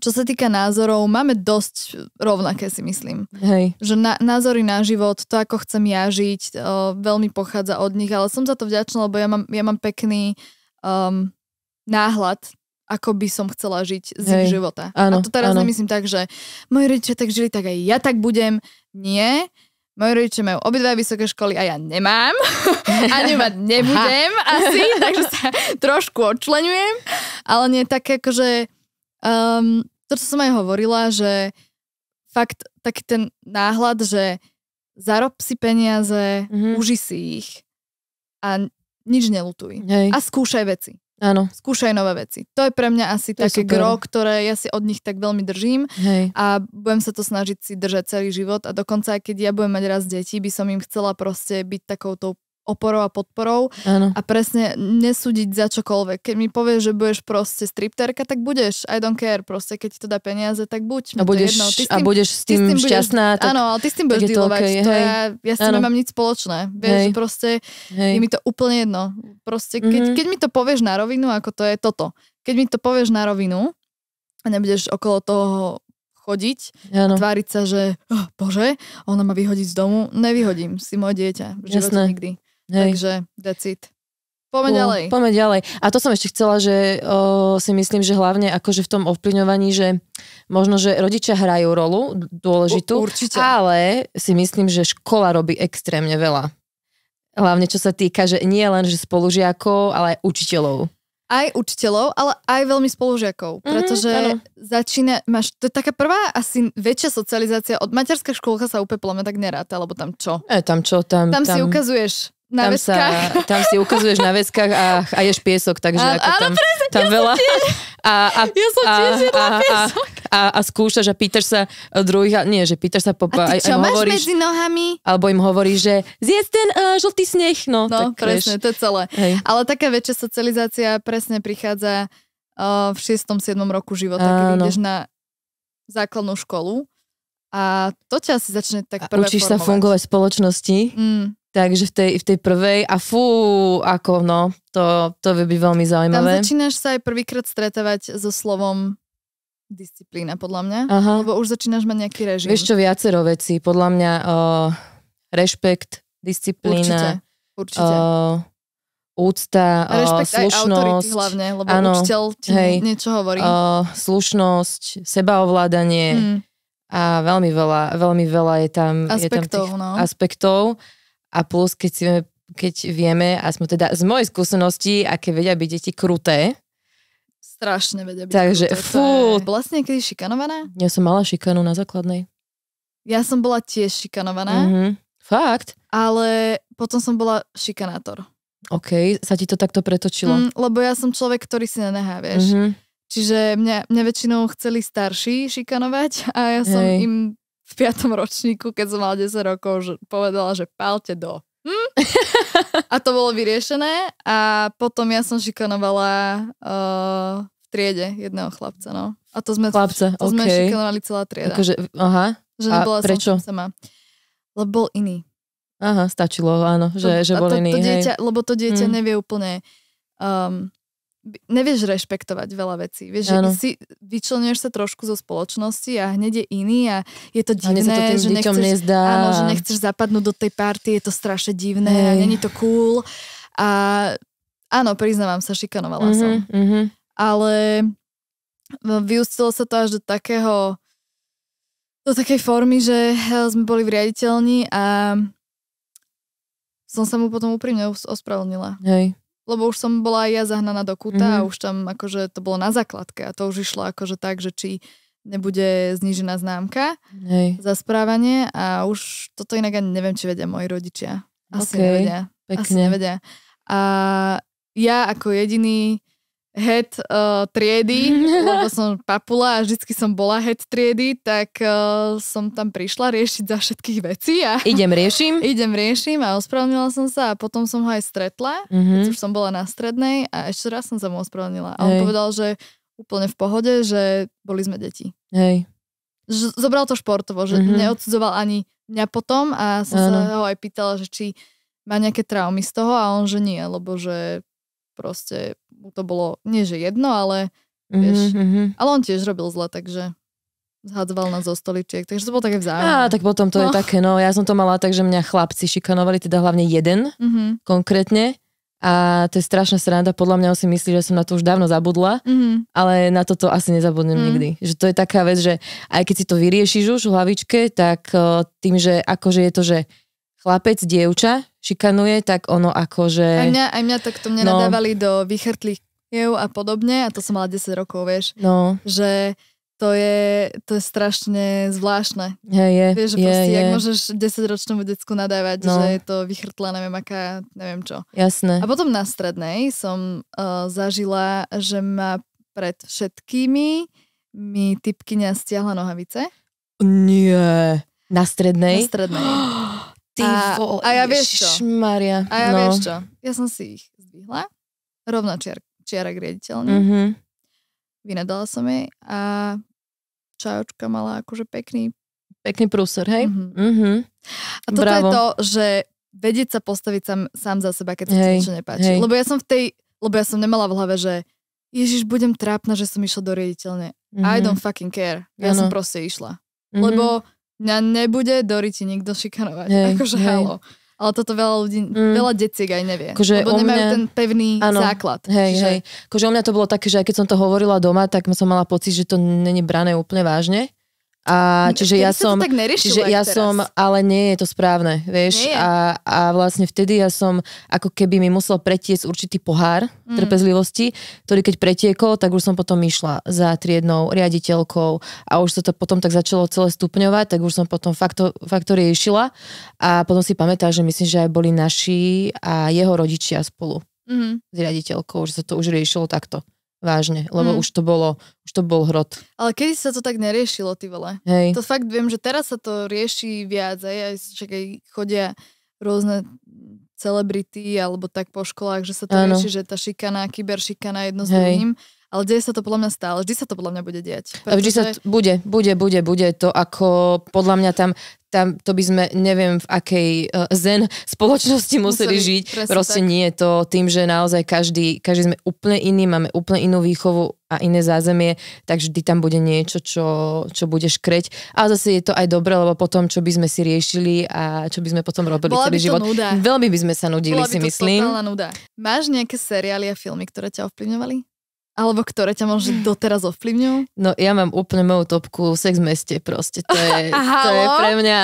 čo sa týka názorov, máme dosť rovnaké si myslím. Hej. Že na, názory na život, to ako chcem ja žiť, uh, veľmi pochádza od nich, ale som za to vďačná, lebo ja mám, ja mám pekný um, náhľad ako by som chcela žiť z Hej. ich života. Áno, a to teraz áno. nemyslím tak, že moji rodičia tak žili, tak aj ja tak budem. Nie. Moji rodičia majú obidve vysoké školy a ja nemám. a nemať nebudem ha. asi, takže sa trošku odčlenujem. Ale nie tak, akože Um, to, čo som aj hovorila, že fakt taký ten náhľad, že zarob si peniaze, mm-hmm. uži si ich a nič nelutuj. Hej. A skúšaj veci. Áno. Skúšaj nové veci. To je pre mňa asi to také gro, ktoré ja si od nich tak veľmi držím Hej. a budem sa to snažiť si držať celý život a dokonca aj keď ja budem mať raz deti, by som im chcela proste byť takou tou oporou a podporou ano. a presne nesúdiť za čokoľvek. Keď mi povieš, že budeš proste stripterka, tak budeš. I don't care, proste keď ti to dá peniaze, tak buď. A budeš, jedno. Ty s tým, a budeš s tým, s tým šťastná. Budeš, tak, áno, ale ty s tým budeš dealovať. Okay, to hej. ja, ja s tým nemám nič spoločné. Vieš, hej. proste hej. je mi to úplne jedno. Proste keď, mm-hmm. keď mi to povieš na rovinu, ako to je toto. Keď mi to povieš na rovinu a nebudeš okolo toho chodiť ano. a tváriť sa, že oh, bože, ona ma vyhodí z domu, nevyhodím, si moje dieťa. Jasné. nikdy. Hej. Takže decit. Poďme ďalej. Poďme ďalej. A to som ešte chcela, že o, si myslím, že hlavne akože v tom ovplyvňovaní, že možno, že rodičia hrajú rolu dôležitú, U, určite. ale si myslím, že škola robí extrémne veľa. Hlavne čo sa týka, že nie len že spolužiakov, ale aj učiteľov. Aj učiteľov, ale aj veľmi spolužiakov, mhm, pretože mm, začína, máš, to je taká prvá asi väčšia socializácia, od materská škôlka sa úplne plome tak neráta, alebo tam čo? E, tam čo, tam, tam. Tam si ukazuješ na tam, sa, tam si ukazuješ na väzkách a, a ješ piesok, takže a, ako áno, tam, presne, tam ja veľa. Tiež, a, a, ja som a, tiež a, a, a, a skúšaš a pýtaš sa druhých, nie, že pýtaš sa po... A ty čo máš hovoríš, medzi nohami? Alebo im hovoríš, že zjedz ten uh, žltý sneh. No, no tak, presne, vieš. to je celé. Hej. Ale taká väčšia socializácia presne prichádza uh, v 6. 7. roku života, keď no. ideš na základnú školu. A to ťa asi začne tak prvé Učíš formovať. sa fungovať v spoločnosti. Mm. Takže v tej, v tej prvej a fú, ako no, to, to by by veľmi zaujímavé. Tam začínaš sa aj prvýkrát stretávať so slovom disciplína, podľa mňa. Aha. Lebo už začínaš mať nejaký režim. Vieš čo, viacero veci. Podľa mňa uh, rešpekt, disciplína. Určite, určite. Uh, úcta, a rešpekt uh, slušnosť. Aj hlavne, lebo ano, učiteľ ti hej, niečo hovorí. Uh, slušnosť, sebaovládanie mm. a veľmi veľa, veľmi veľa je tam, aspektov, je tam tých no. aspektov a plus keď, si, keď vieme, a sme teda z mojej skúsenosti, aké vedia byť deti kruté, Strašne vedia byť Takže, kruté. fú. Je... Vlastne bola si niekedy šikanovaná? Ja som mala šikanu na základnej. Ja som bola tiež šikanovaná. Mm-hmm. Fakt? Ale potom som bola šikanátor. OK, sa ti to takto pretočilo? Mm, lebo ja som človek, ktorý si nenehá, vieš. Mm-hmm. Čiže mňa, mňa väčšinou chceli starší šikanovať a ja som Hej. im v piatom ročníku, keď som mala 10 rokov, že povedala, že pálte do. Hm? A to bolo vyriešené a potom ja som šikanovala uh, v triede jedného chlapca, no. A to sme, chlapce, to okay. sme šikanovali celá trieda. Akože, aha. Že a prečo? Som sama. Lebo bol iný. Aha, stačilo, áno, že, to, že bol to, iný. To dieťa, hej. Lebo to dieťa mm. nevie úplne um, nevieš rešpektovať veľa vecí. Vieš, ano. že si vyčlenuješ sa trošku zo spoločnosti a hneď je iný a je to divné, to že, nechceš, Áno, že nechceš zapadnúť do tej party, je to strašne divné Hej. a není to cool. A áno, priznávam sa, šikanovala mm-hmm, som. Mm-hmm. Ale vyústilo sa to až do takého do takej formy, že e, sme boli v riaditeľni a som sa mu potom úprimne ospravedlnila lebo už som bola aj ja zahnaná do kúta mm-hmm. a mhm. už tam akože to bolo na základke a to už išlo akože tak, že či nebude znížená známka Hej. za správanie a už toto inak ani neviem, či vedia moji rodičia. Asi okay, nevedia. Pekne. Asi nevedia. A ja ako jediný head uh, triedy, lebo som papula a vždycky som bola head triedy, tak uh, som tam prišla riešiť za všetkých vecí. A idem riešim? idem riešim a ospravedlnila som sa a potom som ho aj stretla, mm-hmm. keď mhm. už som bola na strednej a ešte raz som sa mu ospravedlnila. A on povedal, že úplne v pohode, že boli sme deti. Hej. Ž- zobral to športovo, že mm-hmm. neodsudzoval ani mňa potom a som ano. sa ho aj pýtala, že či má nejaké traumy z toho a on, že nie, lebo že proste mu to bolo, nie že jedno, ale mm-hmm. vieš, mhm. ale on tiež robil zle, takže zhadzoval nás zo stoličiek, takže to bolo také vzájomné. Á, tak potom to no. je také, no ja som to mala tak, že mňa chlapci šikanovali, teda hlavne jeden mm-hmm. konkrétne a to je strašná sranda, podľa mňa si myslí, že som na to už dávno zabudla, mm-hmm. ale na toto asi nezabudnem mm-hmm. nikdy. Že to je taká vec, že aj keď si to vyriešiš už v hlavičke, tak eh, tým, že akože je to, že chlapec, dievča šikanuje, tak ono akože... Aj mňa, aj mňa takto mne no, nadávali do vychrtlých a podobne a to som mala 10 rokov, vieš. No. Že to je, to je strašne zvláštne. Je, je, Vieš, že je, proste, je. jak môžeš 10 ročnú decku nadávať, no. že je to vychrtla, neviem aká, neviem čo. Jasné. A potom na strednej som uh, zažila, že ma pred všetkými mi typkynia stiahla nohavice. Nie. Na strednej? Na strednej. Ty a, vol, a ja vieš čo? Maria. A ja no. vieš čo? Ja som si ich zdvihla, rovno čiar, čiara riaditeľne. Mm-hmm. Vynadala som jej a čajočka mala akože pekný... Pekný prúser, hej? Mm-hmm. Mm-hmm. A toto Bravo. je to, že vedieť sa postaviť sám, sám za seba, keď sa hey, niečo nepáči. Hey. Lebo ja som v tej... Lebo ja som nemala v hlave, že Ježiš, budem trápna, že som išla do riaditeľne. Mm-hmm. I mhm. don't fucking care. Ja ano. som proste išla. Mm-hmm. Lebo mňa nebude Dori ti nikto šikanovať. Hej, akože hej. halo. Ale toto veľa ľudí, mm. veľa detiek aj nevie. Akože lebo nemajú mňa... ten pevný ano, základ. Hej, čiže... hej. Akože u mňa to bolo také, že aj keď som to hovorila doma, tak som mala pocit, že to není brané úplne vážne. A hm, čiže ja som, tak čiže ja teraz. som, ale nie je to správne, vieš. A, a vlastne vtedy ja som, ako keby mi musel pretiecť určitý pohár mm. trpezlivosti, ktorý keď pretiekol, tak už som potom išla za triednou riaditeľkou a už sa to potom tak začalo celé stupňovať, tak už som potom fakt to, fakt to riešila a potom si pamätá, že myslím, že aj boli naši a jeho rodičia spolu mm. s riaditeľkou, že sa to už riešilo takto. Vážne, lebo mm. už to bolo, už to bol hrot. Ale kedy sa to tak neriešilo, ty vole? Hej. To fakt viem, že teraz sa to rieši viac, aj, aj aj chodia rôzne celebrity alebo tak po školách, že sa to ano. rieši, že tá šikana, kyberšikana jedno s druhým. Ale deje sa to podľa mňa stále, vždy sa to podľa mňa bude diať. Pretože... Vždy sa t- bude, bude, bude, bude to ako podľa mňa tam, tam to by sme neviem v akej uh, zen spoločnosti museli, museli žiť. Proste tak. nie je to tým, že naozaj každý, každý sme úplne iný, máme úplne inú výchovu a iné zázemie, tak vždy tam bude niečo, čo, čo bude škreť. A zase je to aj dobre, lebo potom, čo by sme si riešili a čo by sme potom robili Bola celý život. Nuda. Veľmi by sme sa nudili, Bola si by to myslím. Nuda. Máš nejaké seriály a filmy, ktoré ťa ovplyvňovali? Alebo ktoré ťa možno doteraz ovplyvňujú? No ja mám úplne moju topku sex v meste proste. To je, to je pre mňa,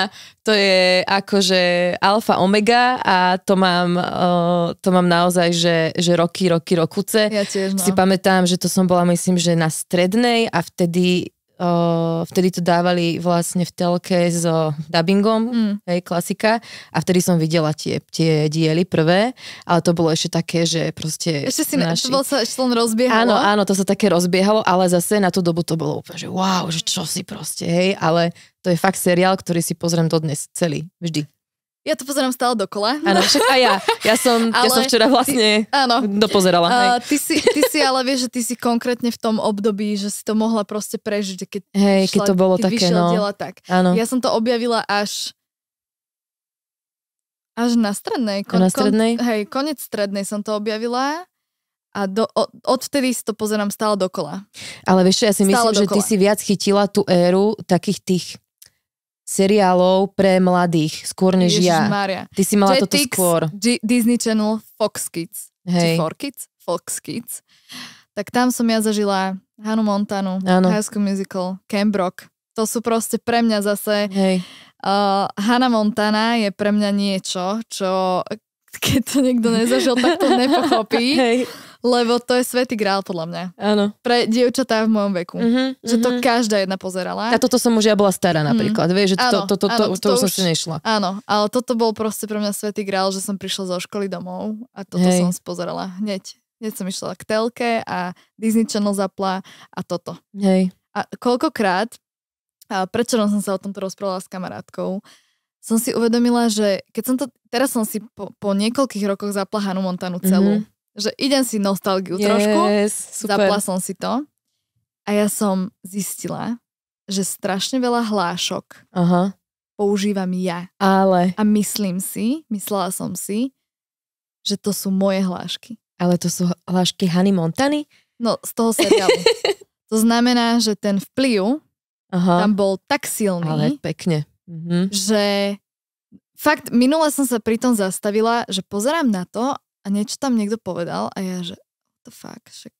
to je akože alfa omega a to mám, uh, to mám naozaj, že, že roky, roky, rokuce. Ja tiež mám. Si pamätám, že to som bola myslím, že na strednej a vtedy vtedy to dávali vlastne v telke s so dubbingom, mm. hej, klasika. A vtedy som videla tie, tie diely prvé, ale to bolo ešte také, že proste... Ešte si naši... to bolo sa ešte len rozbiehalo. Áno, áno, to sa také rozbiehalo, ale zase na tú dobu to bolo úplne, že wow, že čo si proste, hej, ale to je fakt seriál, ktorý si pozriem dodnes celý, vždy. Ja to pozerám stále dokola. Áno, však aj ja. Ja som, ale, ja som včera vlastne ty, áno, dopozerala. Uh, ty, si, ty si ale vieš, že ty si konkrétne v tom období, že si to mohla proste prežiť, keď, hej, šla, keď to bolo také, no. Diela, tak. Áno. Ja som to objavila až až na strednej. Kon, na strednej? Kon, hej, konec strednej som to objavila a do, od, odvtedy si to pozerám stále dokola. Ale vieš ja si stále myslím, dokola. že ty si viac chytila tú éru takých tých seriálov pre mladých, skôr než ja. Ty si mala Jetix, toto skôr. G- Disney Channel, Fox Kids. Hej. Či Kids? Fox Kids. Tak tam som ja zažila Hanu Montanu, ano. High School Musical, Camp Rock. To sú proste pre mňa zase... Hej. Uh, eh, Hanna Montana je pre mňa niečo, čo keď to niekto nezažil, tak to nepochopí. Hej lebo to je svetý grál podľa mňa. Áno. Pre dievčatá v mojom veku. Mm-hmm, že to mm-hmm. každá jedna pozerala. A toto som už ja bola stará mhm. napríklad, mm-hmm. vieš, že áno, to, to, to, to, to, to, už som si nešla. Áno, ale toto bol proste pre mňa svetý grál, že som prišla zo školy domov a toto Hej. som spozerala hneď. Hneď som išla k telke a Disney Channel zapla a toto. Hej. A koľkokrát, a prečo som sa o tomto rozprávala s kamarátkou, som si uvedomila, že keď som to, teraz som si po, po niekoľkých rokoch zapla Montanu celú, mm-hmm že idem si nostalgiu yes, trošku, super. zapla som si to a ja som zistila, že strašne veľa hlášok Aha. používam ja. Ale. A myslím si, myslela som si, že to sú moje hlášky. Ale to sú hlášky Hany Montany? No, z toho seriálu. to znamená, že ten vplyv Aha. tam bol tak silný. Ale pekne. Mhm. Že Fakt, minule som sa pri tom zastavila, že pozerám na to a niečo tam niekto povedal a ja, že to fakt však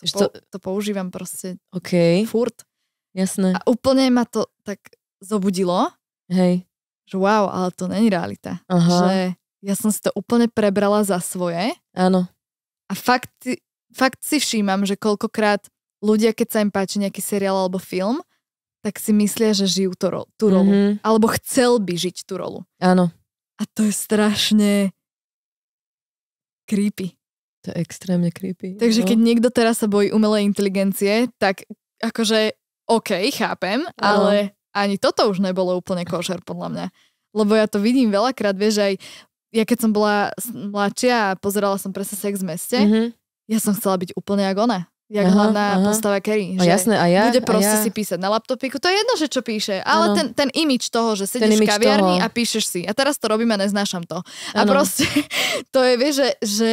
to, po, to používam proste okay. furt. Jasné. A úplne ma to tak zobudilo. Hej. Že wow, ale to není realita. Aha. Že ja som si to úplne prebrala za svoje. Áno. A fakt, fakt si všímam, že koľkokrát ľudia, keď sa im páči nejaký seriál alebo film, tak si myslia, že žijú tú, ro- tú rolu. Mm-hmm. Alebo chcel by žiť tú rolu. Áno. A to je strašne creepy. To je extrémne creepy. Takže no. keď niekto teraz sa bojí umelej inteligencie, tak akože OK, chápem, no. ale ani toto už nebolo úplne košer podľa mňa. Lebo ja to vidím veľakrát, vieš, aj ja keď som bola mladšia a pozerala som presne sex v meste, mm-hmm. ja som chcela byť úplne ako ona jak aha, hlavná aha. postava Kerry. No, jasné, a ja. Bude proste ja. si písať na laptopiku, to je jedno, že čo píše, ale ten, ten imič toho, že sedíš v kaviarni toho. a píšeš si. A teraz to robíme a neznášam to. A ano. proste to je, vieš, že, že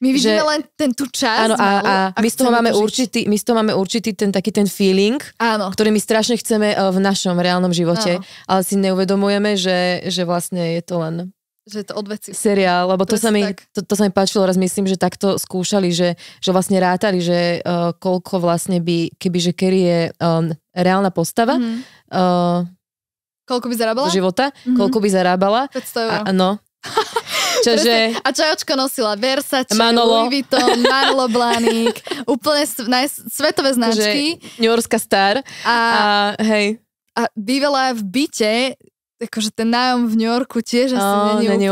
my vidíme že, len ten tú časť. Áno, a, a, a my, z toho máme určitý, my z toho máme určitý ten taký ten feeling, áno. ktorý my strašne chceme eh, v našom reálnom živote, áno. ale si neuvedomujeme, že, že vlastne je to len že to odveci. Seriál, lebo to, to sa, mi, tak... to, to sa mi páčilo, raz myslím, že takto skúšali, že, že vlastne rátali, že uh, koľko vlastne by, keby že Kerry je um, reálna postava, mm-hmm. uh, koľko by zarábala? života, mm-hmm. koľko by zarábala. 500 eur. A, no. Čože... A čajočka nosila Versace, Manolo. Louis Vuitton, Marlo Blanik, úplne sv- naj- svetové značky. Že New Yorkská star. A, a hej. A bývala v byte akože ten nájom v New Yorku tiež asi oh, není úplne...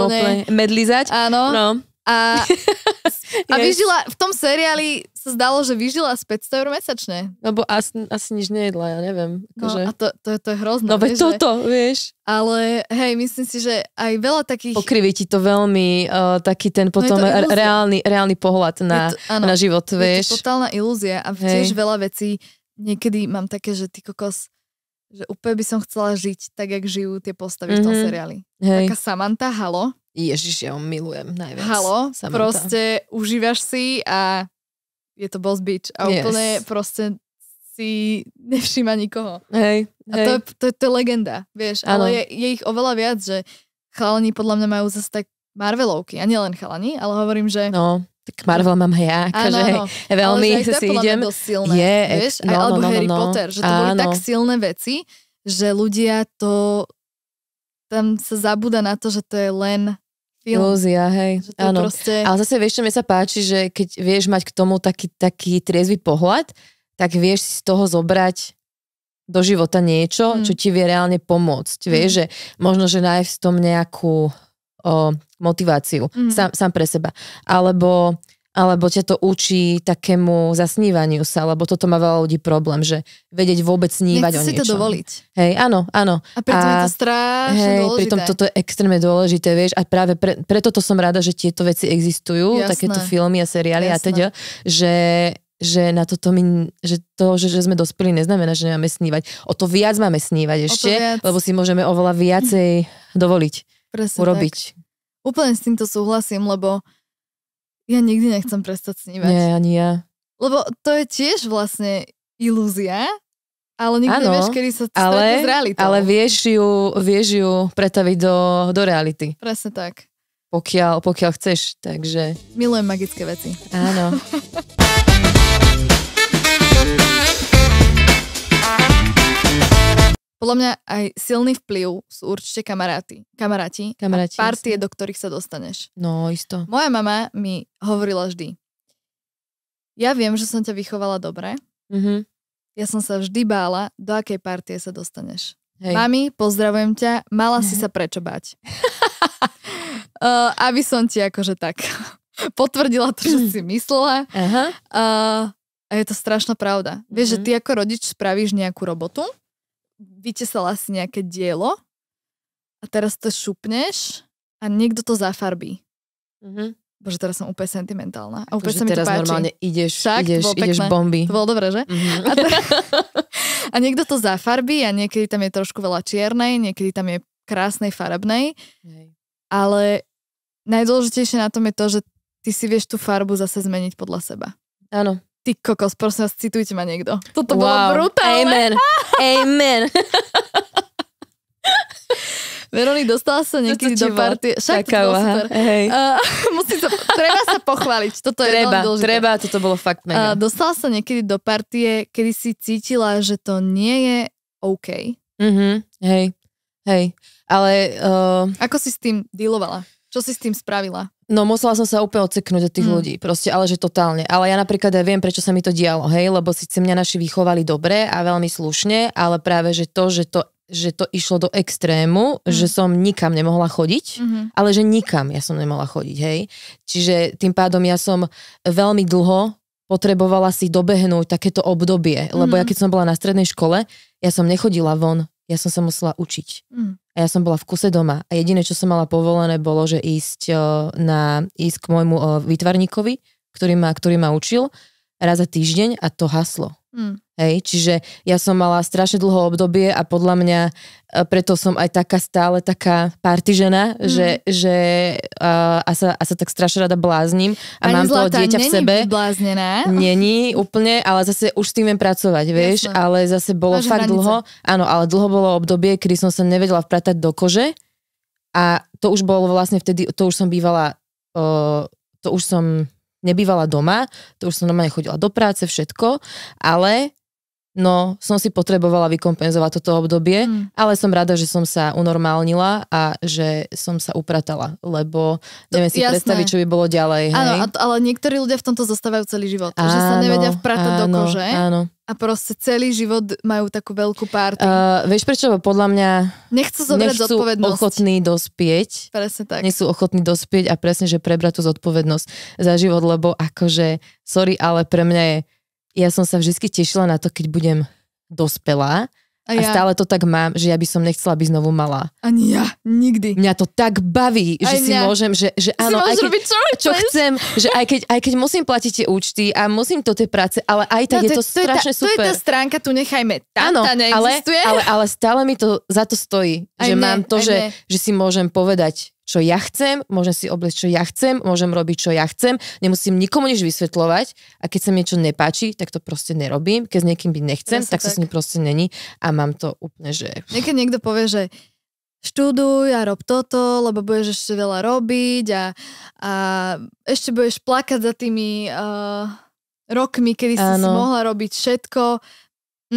úplne... Medlizať? Áno. No. A, a yes. vyžila, v tom seriáli sa zdalo, že vyžila z 500 eur mesačne. Lebo asi, asi nič nejedla, ja neviem. No, akože... No a to, to, je, to je hrozné. No veď toto, že... vieš. Ale hej, myslím si, že aj veľa takých... Pokriví ti to veľmi uh, taký ten no, potom no re- reálny, reálny pohľad na, je to, áno, na život, vieš. Je to totálna ilúzia a hej. tiež veľa vecí, niekedy mám také, že ty kokos, že úplne by som chcela žiť tak, jak žijú tie postavy mm-hmm. v tom mhm. seriáli. Hej. Taká Samantha, halo. Ježiš, ja ho milujem najviac. Halo, Samantha. proste užívaš si a je to boss bitch. A yes. úplne proste si nevšíma nikoho. Hej, hej. A to je, to, je, to je legenda, vieš. Ano. Ale je, je ich oveľa viac, že chalani podľa mňa majú zase tak Marvelovky. A nielen chalani, ale hovorím, že no tak Marvel mám ja, akože veľmi ale že si idem. Silné, je, vieš? No, aj, alebo no, no, Harry no, no. Potter, že to áno. boli tak silné veci, že ľudia to tam sa zabúda na to, že to je len film. Lúzia, hej. Že áno. Proste... Ale zase vieš, čo mi sa páči, že keď vieš mať k tomu taký, taký triezvy pohľad, tak vieš si z toho zobrať do života niečo, mm. čo ti vie reálne pomôcť. Mm. Vieš, mhm. že možno, že nájsť v tom nejakú o motiváciu mm. sám, sám pre seba. Alebo alebo ťa to učí takému zasnívaniu sa, lebo toto má veľa ľudí problém, že vedieť vôbec snívať Nechci o niečom. si to dovoliť. Hej, áno, áno. A preto a, je to strašne hej, dôležité. Pritom toto je extrémne dôležité, vieš, a práve pre, preto to som rada, že tieto veci existujú, Jasné. takéto filmy a seriály Jasné. a teda, že že na toto my, že to, že, že sme dospeli, neznamená, že nemáme snívať. O to viac máme snívať ešte, lebo si môžeme oveľa viacej dovoliť. Presne urobiť. Tak. Úplne s týmto súhlasím, lebo ja nikdy nechcem prestať snívať. Nie, ani ja. Lebo to je tiež vlastne ilúzia, ale nikdy ano, nevieš, kedy sa ale, z realitou. Ale vieš ju, vieš ju pretaviť do, do reality. Presne tak. Pokiaľ, pokiaľ chceš, takže... Milujem magické veci. Áno. Podľa mňa aj silný vplyv sú určite kamaráti. Kamaráti. Kamaráti. Partie, do ktorých sa dostaneš. No, isto. Moja mama mi hovorila vždy. Ja viem, že som ťa vychovala dobre. Mm-hmm. Ja som sa vždy bála, do akej partie sa dostaneš. Hej. Mami, pozdravujem ťa. Mala si sa prečo bať. uh, eh, aby som ti akože tak potvrdila to, čo si myslela. Aha. Uh, a je to strašná pravda. Vieš, mm-hmm. že mhm. ty ako rodič spravíš nejakú robotu vytesala si nejaké dielo a teraz to šupneš a niekto to zafarbí. Mm-hmm. Bože, teraz som úplne sentimentálna. A úplne sa mi teraz to páči. normálne ideš, Však, ideš, ideš bomby. To bolo dobré, že? Mm-hmm. A, to, a niekto to zafarbí a niekedy tam je trošku veľa čiernej, niekedy tam je krásnej farebnej. Hej. Ale najdôležitejšie na tom je to, že ty si vieš tú farbu zase zmeniť podľa seba. Áno, Ty kokos, prosím vás, citujte ma niekto. Toto wow. bolo brutálne. Amen. Amen. Veroni, dostala sa niekedy do party. Však Taká to super. Hej. Uh, musím sa, treba sa pochváliť. Toto treba, je treba, toto bolo fakt eh, mega. Uh, dostala sa niekedy do partie, kedy si cítila, že to nie je OK. Mm-hmm. hej, hej. Ale... Uh, Ako si s tým dealovala? Čo si s tým spravila? No musela som sa úplne odseknúť od tých mm. ľudí, proste, ale že totálne. Ale ja napríklad aj viem, prečo sa mi to dialo, hej, lebo síce mňa naši vychovali dobre a veľmi slušne, ale práve, že to, že to že to išlo do extrému, mm. že som nikam nemohla chodiť, mm-hmm. ale že nikam ja som nemohla chodiť, hej. Čiže tým pádom ja som veľmi dlho potrebovala si dobehnúť takéto obdobie, mm-hmm. lebo ja mhm. keď som bola na strednej škole, ja som nechodila von, ja som sa musela učiť. Mm a ja som bola v kuse doma a jediné, čo som mala povolené, bolo, že ísť, eh, na, ísť k môjmu eh, výtvarníkovi, ktorý ma, ktorý ma učil raz za týždeň a to haslo. Mm. Hej, čiže ja som mala strašne dlho obdobie a podľa mňa e, preto som aj taká stále taká partyžena, mm. že, že uh, a, sa, a sa tak strašne rada bláznim a Pani mám zlata, toho dieťa v sebe. bláznená. Není úplne, ale zase už s tým viem pracovať, vieš, Jasne. ale zase bolo Máš fakt hranice. dlho, áno, ale dlho bolo obdobie, kedy som sa nevedela vpratať do kože a to už bolo vlastne vtedy, to už som bývala, uh, to už som nebývala doma, to už som normálne chodila do práce, všetko, ale no som si potrebovala vykompenzovať toto obdobie, mm. ale som rada, že som sa unormálnila a že som sa upratala, lebo neviem si jasné. predstaviť, čo by bolo ďalej. Hej? Áno, ale niektorí ľudia v tomto zostávajú celý život, áno, že sa nevedia vpratať áno, do kože áno. a proste celý život majú takú veľkú párty. Uh, vieš prečo? Podľa mňa nechcú zobrať nechcú zodpovednosť. ochotní dospieť. Presne tak. Nie sú ochotní dospieť a presne, že prebrať tú zodpovednosť za život, lebo akože, sorry, ale pre mňa je ja som sa vždy tešila na to, keď budem dospelá a, ja. a stále to tak mám, že ja by som nechcela byť znovu malá. Ani ja, nikdy. Mňa to tak baví, že mňa. si môžem, že, že áno, aj keď, čo, čo chcem, že aj keď, aj keď musím platiť tie účty a musím to tie práce, ale aj tak no, je to, to strašne je tá, super. To je tá stránka, tu nechajme. Tá, áno, tá ale, ale, ale stále mi to za to stojí, aj že mne, mám to, že, že si môžem povedať čo ja chcem, môžem si obliecť, čo ja chcem, môžem robiť, čo ja chcem, nemusím nikomu nič vysvetľovať a keď sa mi niečo nepáči, tak to proste nerobím, keď s niekým byť nechcem, Presne tak, sa s ním proste není a mám to úplne, že... Niekedy niekto povie, že študuj a rob toto, lebo budeš ešte veľa robiť a, a ešte budeš plakať za tými uh, rokmi, kedy si, si mohla robiť všetko.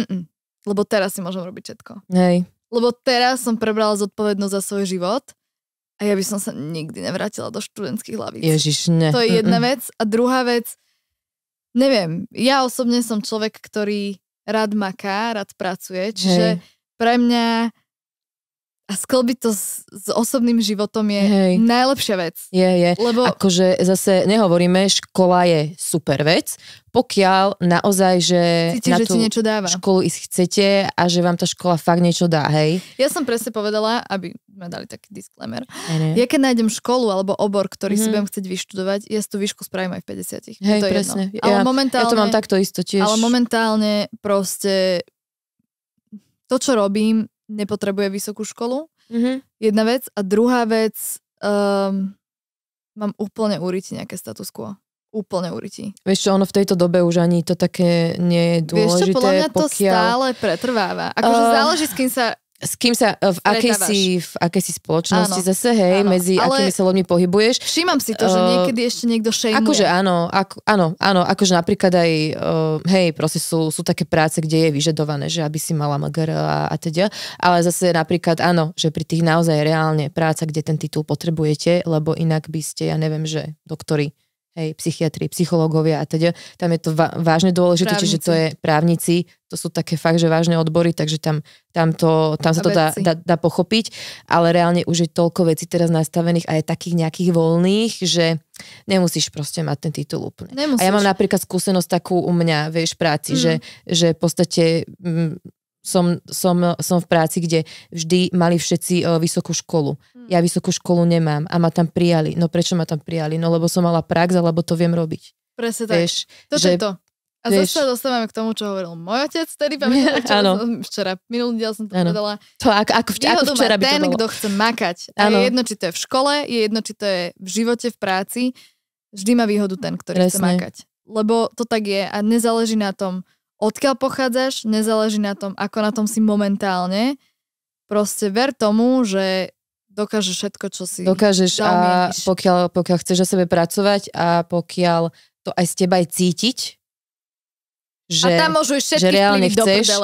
Mm-mm, lebo teraz si môžem robiť všetko. Hej. Lebo teraz som prebrala zodpovednosť za svoj život a ja by som sa nikdy nevrátila do študentských hlavíc. Ježiš, ne. To je jedna Mm-mm. vec. A druhá vec, neviem, ja osobne som človek, ktorý rád maká, rád pracuje, čiže Hej. pre mňa a sklbiť to s, s osobným životom je Hej. najlepšia vec. Je, je. Lebo... Akože zase nehovoríme, škola je super vec, pokiaľ naozaj, že Cítiš, na že tú niečo dáva. školu ísť chcete a že vám tá škola fakt niečo dá, hej? Ja som presne povedala, aby sme dali taký disclaimer, ja keď nájdem školu alebo obor, ktorý mm. si mhm. budem chcieť vyštudovať, ja si tú výšku spravím aj v 50 Hej, to je presne. Jedno. Ale ja, momentálne, ja to mám takto isto tiež. Ale momentálne proste to, čo robím, nepotrebuje vysokú školu. Mm-hmm. Jedna vec. A druhá vec, um, mám úplne uriti nejaké status quo. Úplne uriti. Vieš čo, ono v tejto dobe už ani to také nie je dôležité. Vieš čo, podľa mňa pokiaľ... to stále pretrváva. Akože uh... záleží, s kým sa s kým sa, eh, v akej, si, v akej si spoločnosti áno, zase, hej, áno, medzi ale akými sa ľuďmi pohybuješ. Všímam si to, že eh, niekedy ešte niekto šejmuje. Akože áno, ako, áno, áno, akože napríklad aj, uh, hej, proste sú, sú také práce, kde je vyžadované, že aby si mala MGR a, a teda, ale zase napríklad áno, že pri tých naozaj reálne práca, kde ten titul potrebujete, lebo inak by ste, ja neviem, že doktori hej, psychiatri, psychológovia a teda. Tam je to vážne dôležité, právnici. čiže to je právnici, to sú také fakt, že vážne odbory, takže tam, tam, to, tam sa to dá, dá, dá pochopiť, ale reálne už je toľko vecí teraz nastavených a je takých nejakých voľných, že nemusíš proste mať ten titul úplne. Nemusíš. A ja mám napríklad skúsenosť takú u mňa, vieš, práci, mm. že, že v podstate mm, som, som, som v práci, kde vždy mali všetci e, vysokú školu. Hmm. Ja vysokú školu nemám a ma tam prijali. No prečo ma tam prijali? No lebo som mala prax, alebo to viem robiť. Presne tak. Vieš, Toto že, je to. A vieš, zase dostávame k tomu, čo hovoril môj otec, ktorý pamätám, včera, včera, minulý diel som to ano. povedala. To ako, ako, včera, ako včera by to ten, kto chce makať. A je jedno, či to je v škole, je jedno, či to je v živote, v práci. Vždy má výhodu ten, ktorý Presne. chce makať. Lebo to tak je a nezáleží na tom, odkiaľ pochádzaš, nezáleží na tom, ako na tom si momentálne. Proste ver tomu, že dokážeš všetko, čo si Dokážeš a pokiaľ, pokiaľ chceš o sebe pracovať a pokiaľ to aj z teba aj cítiť, že, a tam môžu že reálne chceš,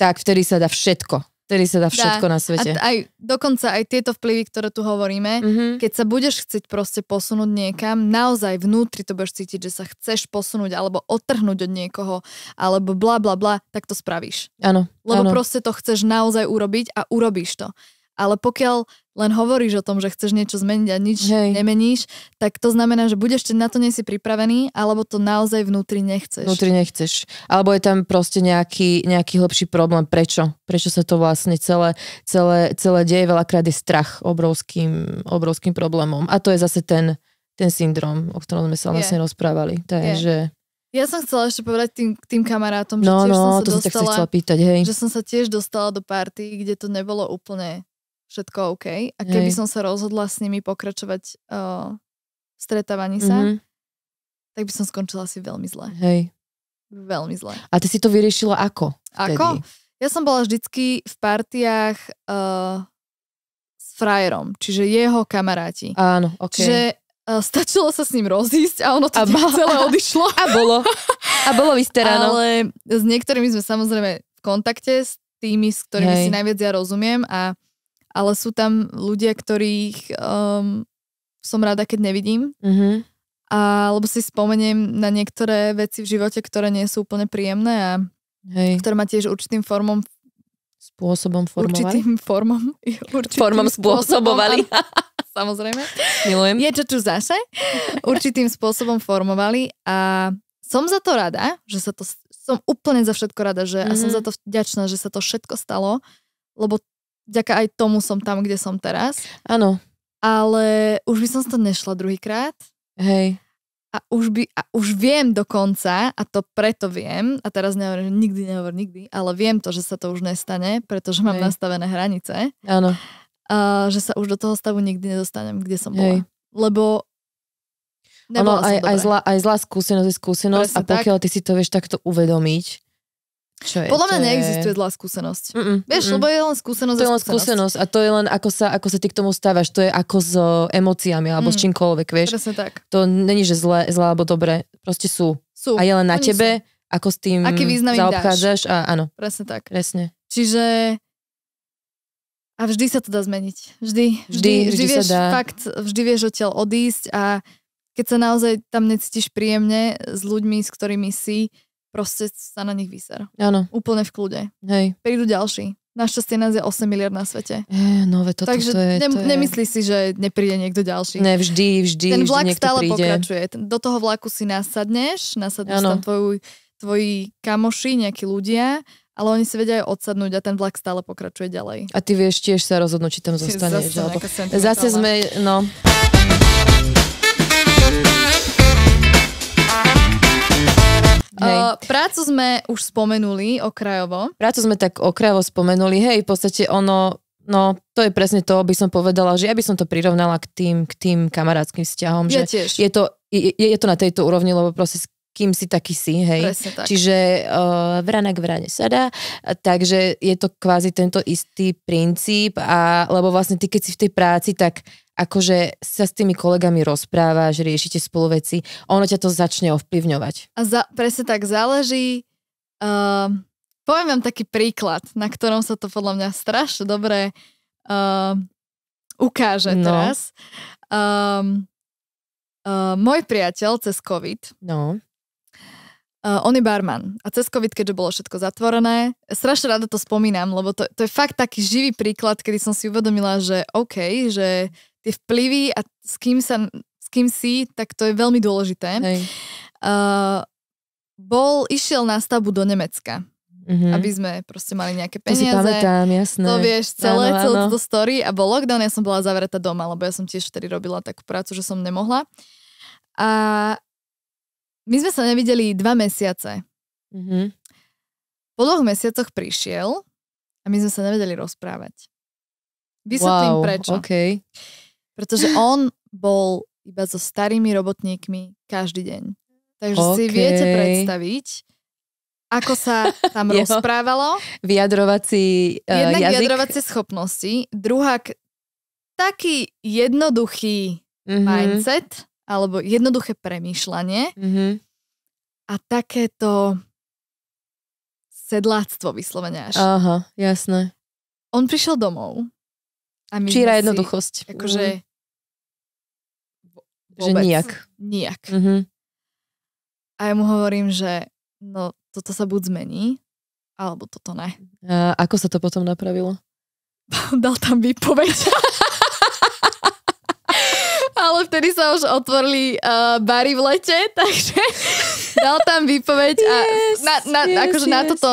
tak vtedy sa dá všetko. Vtedy sa dá všetko dá. na svete. A aj, dokonca aj tieto vplyvy, ktoré tu hovoríme, mm-hmm. keď sa budeš chcieť proste posunúť niekam, naozaj vnútri to budeš cítiť, že sa chceš posunúť alebo otrhnúť od niekoho, alebo bla bla bla, tak to spravíš. Áno. Lebo ano. proste to chceš naozaj urobiť a urobíš to. Ale pokiaľ len hovoríš o tom, že chceš niečo zmeniť a nič Hej. nemeníš, tak to znamená, že budeš ešte na to nie si pripravený, alebo to naozaj vnútri nechceš. Vnútri nechceš. Alebo je tam proste nejaký, nejaký hlbší problém. Prečo? Prečo sa to vlastne celé, celé, celé deje? Veľakrát je strach obrovským, obrovským problémom. A to je zase ten, ten syndrom, o ktorom sme sa vlastne rozprávali. To je, že ja som chcela ešte povedať tým, tým kamarátom, že no, tiež no, som sa to dostala, sa pýtať, hej. že som sa tiež dostala do party, kde to nebolo úplne všetko OK. A keby Hej. som sa rozhodla s nimi pokračovať uh, v stretávaní sa, mm-hmm. tak by som skončila asi veľmi zle. Hej. Veľmi zle. A ty si to vyriešila ako? Vtedy? Ako? Ja som bola vždycky v partiách uh, s frajerom, čiže jeho kamaráti. Áno, OK. Čiže uh, stačilo sa s ním rozísť a ono to a ba- celé odišlo. A bolo. A bolo vysteráno. Ale s niektorými sme samozrejme v kontakte, s tými, s ktorými Hej. si najviac ja rozumiem a ale sú tam ľudia, ktorých um, som rada, keď nevidím. Mm-hmm. A, lebo si spomeniem na niektoré veci v živote, ktoré nie sú úplne príjemné a Hej. ktoré ma tiež určitým formom spôsobom formovali. Určitým formom. Určitým formom spôsobovali. Spôsobom, samozrejme. Milujem. Je čo tu zase. Určitým spôsobom formovali a som za to rada, že sa to, som úplne za všetko rada, že mm-hmm. a som mhm. za to vďačná, že sa to všetko stalo, lebo vďaka aj tomu som tam, kde som teraz. Áno. Ale už by som to nešla druhýkrát. Hej. A už, by, a už viem dokonca, a to preto viem, a teraz nehovorím, že nikdy nehovorím nikdy, ale viem to, že sa to už nestane, pretože mám Hej. nastavené hranice. Áno. A, že sa už do toho stavu nikdy nedostanem, kde som bola. Hej. Lebo ono, aj, aj, zlá, aj zlá skúsenosť je skúsenosť Presne a pokiaľ tak. ty si to vieš takto uvedomiť, čo je? Podľa mňa neexistuje je... zlá skúsenosť. Mm-mm. Vieš, Mm-mm. lebo je len skúsenosť. To je len skúsenosť a to je len ako sa, ako sa ty k tomu stávaš. To je ako s so e, emóciami alebo mm. s čímkoľvek, vieš. Presne tak. To není, že zlé, zlé alebo dobré. Proste sú. sú. A je len na Oni tebe, sú. ako s tým Aký význam zaobchádzaš. Dáš. A áno. Presne tak. Presne. Čiže a vždy sa to dá zmeniť. Vždy. Vždy, vždy, vždy, vždy vieš, dá. fakt, vždy vieš odtiaľ odísť a keď sa naozaj tam necítiš príjemne s ľuďmi, s ktorými si, proste sa na nich vyser. Áno. Úplne v kľude. Hej. Prídu ďalší. Našťastie nás je 8 miliard na svete. E, no, ve, Takže to, je, to ne, je... nemyslí si, že nepríde niekto ďalší. Ne, vždy, vždy. Ten vlak vždy stále príde. pokračuje. Do toho vlaku si nasadneš, nasadneš ano. tam tvoj, tvoji kamoši, nejakí ľudia, ale oni si vedia aj odsadnúť a ten vlak stále pokračuje ďalej. A ty vieš tiež sa rozhodnúť, či tam zostaneš. Zase, alebo... zase sme, no... Hej. Uh, prácu sme už spomenuli okrajovo. Prácu sme tak okrajovo spomenuli, hej, v podstate ono, no to je presne to, by som povedala, že ja by som to prirovnala k tým, k tým kamarátským vzťahom. Ja že tiež. Je to, je, je to na tejto úrovni, lebo proste kým si taký si, hej. Presne tak. Čiže uh, eh, vrana k vrane sada. takže je to kvázi tento istý princíp a lebo vlastne ty keď si v tej práci, tak akože sa s tými kolegami rozprávaš, riešite spolu veci, ono ťa to začne ovplyvňovať. A za, presne tak záleží. Uh, poviem vám taký príklad, na ktorom sa to podľa mňa strašne dobre uh, ukáže no. teraz. Um, uh, môj priateľ cez COVID no. Uh, on je barman. A cez COVID, keďže bolo všetko zatvorené, strašne rada to spomínam, lebo to, to je fakt taký živý príklad, kedy som si uvedomila, že OK, že tie vplyvy a s kým, sa, s kým si, tak to je veľmi dôležité. Hej. Uh, bol, išiel na stavbu do Nemecka mm-hmm. aby sme proste mali nejaké peniaze. To si pamätám, jasné. To vieš, celé, áno, celé áno. story a bol lockdown, ja som bola zavretá doma, lebo ja som tiež vtedy robila takú prácu, že som nemohla. A my sme sa nevideli dva mesiace. Mm-hmm. Po dvoch mesiacoch prišiel a my sme sa nevedeli rozprávať. Vysvetlím wow, prečo. Okay. Pretože on bol iba so starými robotníkmi každý deň. Takže okay. si viete predstaviť, ako sa tam rozprávalo. Vyjadrovací uh, Jednak jazyk. vyjadrovacie schopnosti, druhá taký jednoduchý mm-hmm. mindset, alebo jednoduché premýšľanie mm-hmm. a takéto sedláctvo vyslovene až. Aha, jasné. On prišiel domov. A Číra jednoduchosť. akože, mm. Vôbec. Že nijak. Nijak. Uh-huh. A ja mu hovorím, že no toto sa buď zmení, alebo toto ne. A ako sa to potom napravilo? Dal tam výpoveď. ale vtedy sa už otvorili uh, bary v lete, takže dal tam výpoveď a yes, na, na, akože yes, akože yes. na toto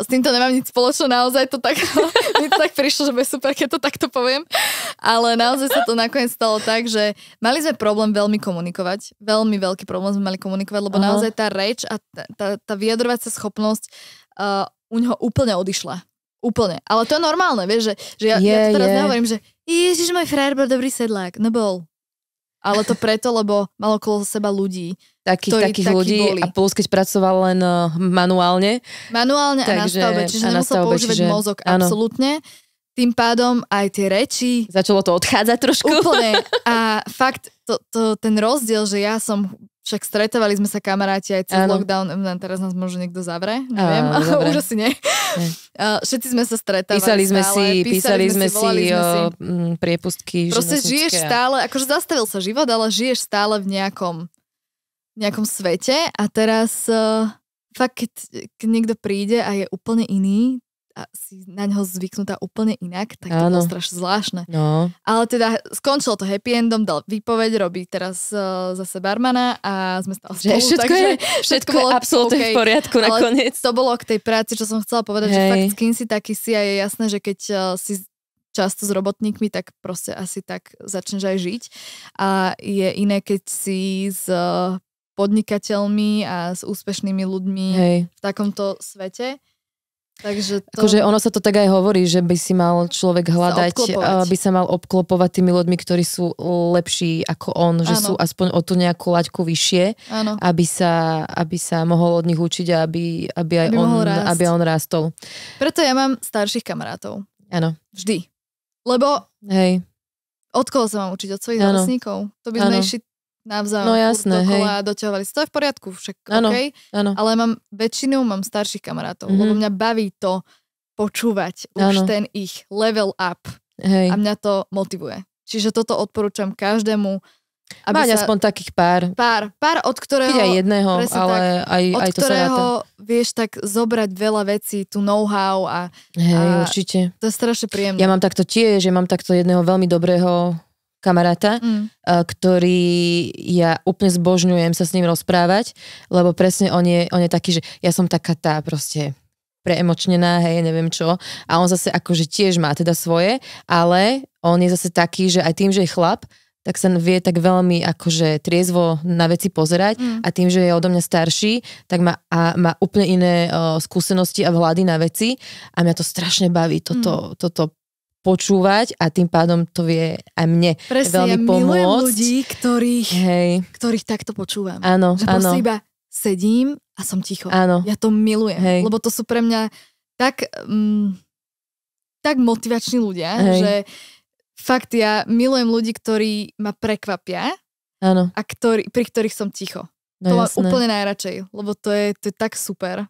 s týmto nemám nič spoločné, naozaj to tak, mi to tak prišlo, že by super, keď to takto poviem. Ale naozaj sa to nakoniec stalo tak, že mali sme problém veľmi komunikovať. Veľmi veľký problém sme mali komunikovať, lebo Aha. naozaj tá reč a tá, tá, tá vyjadrovacia schopnosť uh, u neho úplne odišla. Úplne. Ale to je normálne, vieš, že, že ja, yeah, ja to teraz yeah. nehovorím, že ježiš, môj frajer bol dobrý sedlák. No bol. Ale to preto, lebo mal okolo seba ľudí, takých, ktorí, takých ľudí boli. a plus keď pracoval len uh, manuálne. Manuálne takže, a na stavbe, čiže a na stavbe, používať čiže, mozog, áno. absolútne. Tým pádom aj tie reči... Začalo to odchádzať trošku. Úplne. A fakt, to, to, ten rozdiel, že ja som... Však stretávali sme sa kamaráti aj cez ano. lockdown. Teraz nás možno niekto zavre, neviem. A, Už asi nie. nie. Všetci sme sa stretávali Písali sme stále, si, písali, písali sme si, sme si eh, mm, priepustky. Proste žiješ stále, akože zastavil sa život, ale žiješ stále v nejakom nejakom svete a teraz uh, fakt, keď, keď niekto príde a je úplne iný, a si na ňo zvyknutá úplne inak, tak to bolo strašne zvláštne. No. Ale teda skončilo to happy endom, dal výpoveď, robí teraz uh, zase barmana a sme stále spolu. Že všetko takže, je, všetko, všetko je absolútne okay, v poriadku ale nakoniec. to bolo k tej práci, čo som chcela povedať, Hej. že fakt s kým si taký si a je jasné, že keď uh, si často s robotníkmi, tak proste asi tak začneš aj žiť. A je iné, keď si s uh, podnikateľmi a s úspešnými ľuďmi Hej. v takomto svete. Takže to... akože ono sa to tak aj hovorí, že by si mal človek hľadať, sa by sa mal obklopovať tými ľuďmi, ktorí sú lepší ako on, že ano. sú aspoň o tú nejakú laťku vyššie, ano. aby sa, aby sa mohol od nich učiť a aby, aby aj aby on, aby on rástol. Preto ja mám starších kamarátov. Áno. Vždy. Lebo Hej. od koho sa mám učiť? Od svojich vlastníkov. To by sme išli navzájom no, jasné, hej. a doťahovali. To je v poriadku, však ano, okay, ano. ale mám, väčšinou mám starších kamarátov, mm-hmm. lebo mhm. mňa baví to počúvať ano. už ten ich level up hej. a mňa to motivuje. Čiže toto odporúčam každému, aby Mať sa... aspoň takých pár. Pár, pár od ktorého... aj jedného, ale tak, aj, aj to ktorého sa ráta. vieš tak zobrať veľa vecí, tu know-how a... Hej, a určite. To je strašne príjemné. Ja mám takto tiež, že mám takto jedného veľmi dobrého kamaráta, mm. Eh, ktorý ja úplne zbožňujem sa s ním rozprávať, lebo presne on je, on je taký, že ja som taká tá proste preemočnená, hej, neviem čo. A on zase akože tiež má teda svoje, ale on je zase taký, že aj tým, že je chlap, tak sa vie tak veľmi akože triezvo na veci pozerať mm. a tým, že je odo mňa starší, tak má, a má úplne iné uh, skúsenosti a vlády na veci a mňa to strašne baví, toto, mm. toto počúvať a tým pádom to vie aj mne Presne, veľmi ja pomôcť. ľudí, ktorých, Hej. ktorých takto počúvam. Áno, Že áno. iba sedím a som ticho. Áno. Ja to milujem, Hej. lebo to sú pre mňa tak, mm, tak motivační ľudia, Hej. že fakt ja milujem ľudí, ktorí ma prekvapia áno. a ktorý, pri ktorých som ticho. No, to jasné. mám úplne najradšej, lebo to je, to je tak super.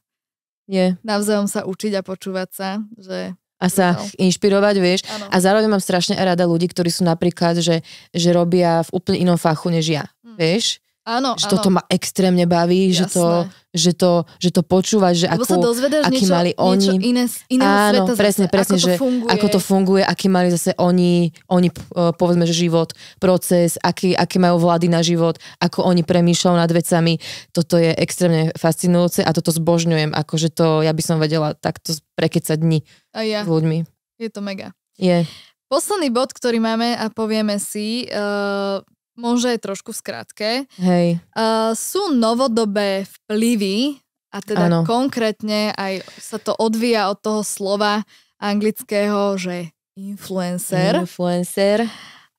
Je. Navzájom sa učiť a počúvať sa, že a sa no. inšpirovať, vieš. Ano. A zároveň mám strašne rada ľudí, ktorí sú napríklad, že, že robia v úplne inom fachu než ja, mm. vieš. Áno, že áno. toto ma extrémne baví, Jasné. že to, že, to, že to počúvaš, že Lebo ako, aký niečo, mali oni... Niečo iné, iného áno, sveta presne, zase, presne, ako že to funguje. ako to funguje, aký mali zase oni, oni e, povedzme, že život, proces, aký, aké majú vlády na život, ako oni premýšľajú nad vecami. Toto je extrémne fascinujúce a toto zbožňujem, akože to ja by som vedela takto prekecať dní. A ja. S ľuďmi. Je to mega. Je. Posledný bod, ktorý máme a povieme si, uh, eh, môže aj trošku v skratke. Hej. Uh, sú novodobé vplyvy, a teda ano. konkrétne aj sa to odvíja od toho slova anglického, že influencer. Influencer.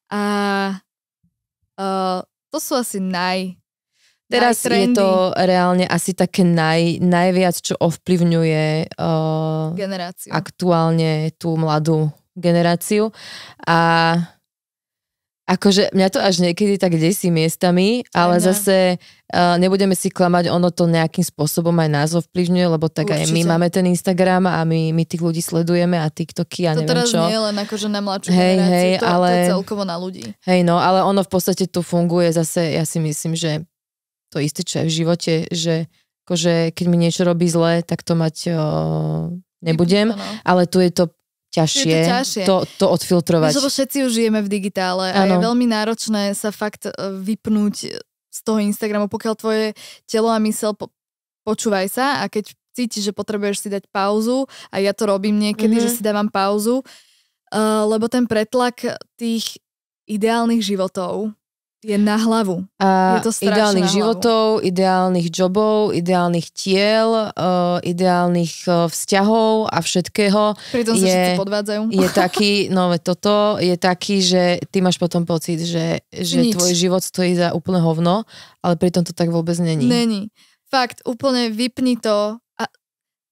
A uh, to sú asi naj Teraz je to reálne asi také naj, najviac, čo ovplyvňuje uh, generáciu. aktuálne tú mladú generáciu. A akože mňa to až niekedy tak desí miestami, ale Aha. zase uh, nebudeme si klamať, ono to nejakým spôsobom aj nás ovplyvňuje, lebo tak Určite. aj my máme ten Instagram a my, my tých ľudí sledujeme a TikToky a to neviem teraz čo. nie je len akože na mladšiu hej, generáciu, hej, to, ale, to je celkovo na ľudí. Hej, no, ale ono v podstate tu funguje zase, ja si myslím, že to isté, čo aj v živote, že akože keď mi niečo robí zle, tak to mať o, nebudem, no. ale tu je to ťažšie, je to, ťažšie. to, to odfiltrovať. Lebo všetci už žijeme v digitále ano. a je veľmi náročné sa fakt e, vypnúť z toho Instagramu, pokiaľ tvoje telo a mysel po, počúvaj sa a keď cítiš, že potrebuješ si dať pauzu a ja to robím niekedy, mm-hmm. že mhm. si dávam pauzu, uh, lebo ten pretlak tých ideálnych životov je na hlavu. A je to ideálnych hlavu. životov, ideálnych jobov, ideálnych tiel, uh, ideálnych uh, vzťahov a všetkého. tom je, sa všetci podvádzajú. Je taký, no toto je taký, že ty máš potom pocit, že, že tvoj život stojí za úplne hovno, ale pritom to tak vôbec není. Není. Fakt, úplne vypni to a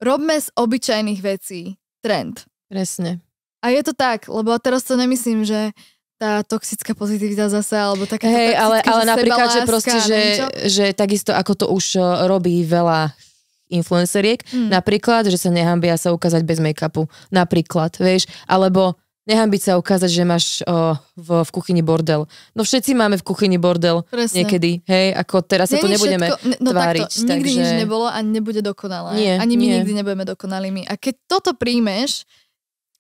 robme z obyčajných vecí trend. Presne. A je to tak, lebo teraz to nemyslím, že tá toxická pozitivita zase, alebo taká. hey, ale, ale napríklad, láska, že proste, že, že takisto ako to už eh, robí veľa influenceriek, hmm. napríklad, že sa nehambia sa ukázať bez make-upu, napríklad, vieš, alebo nehambiť sa ukázať, že máš o, eh, v, v kuchyni bordel. No všetci máme v kuchyni bordel Presne. niekedy, hej, ako teraz sa tu nebudeme všetko, no, tváriť. Takto, nikdy takže... nič nebolo a nebude dokonalé. Nie, Ani my nie. nikdy nebudeme dokonalými. A keď toto príjmeš,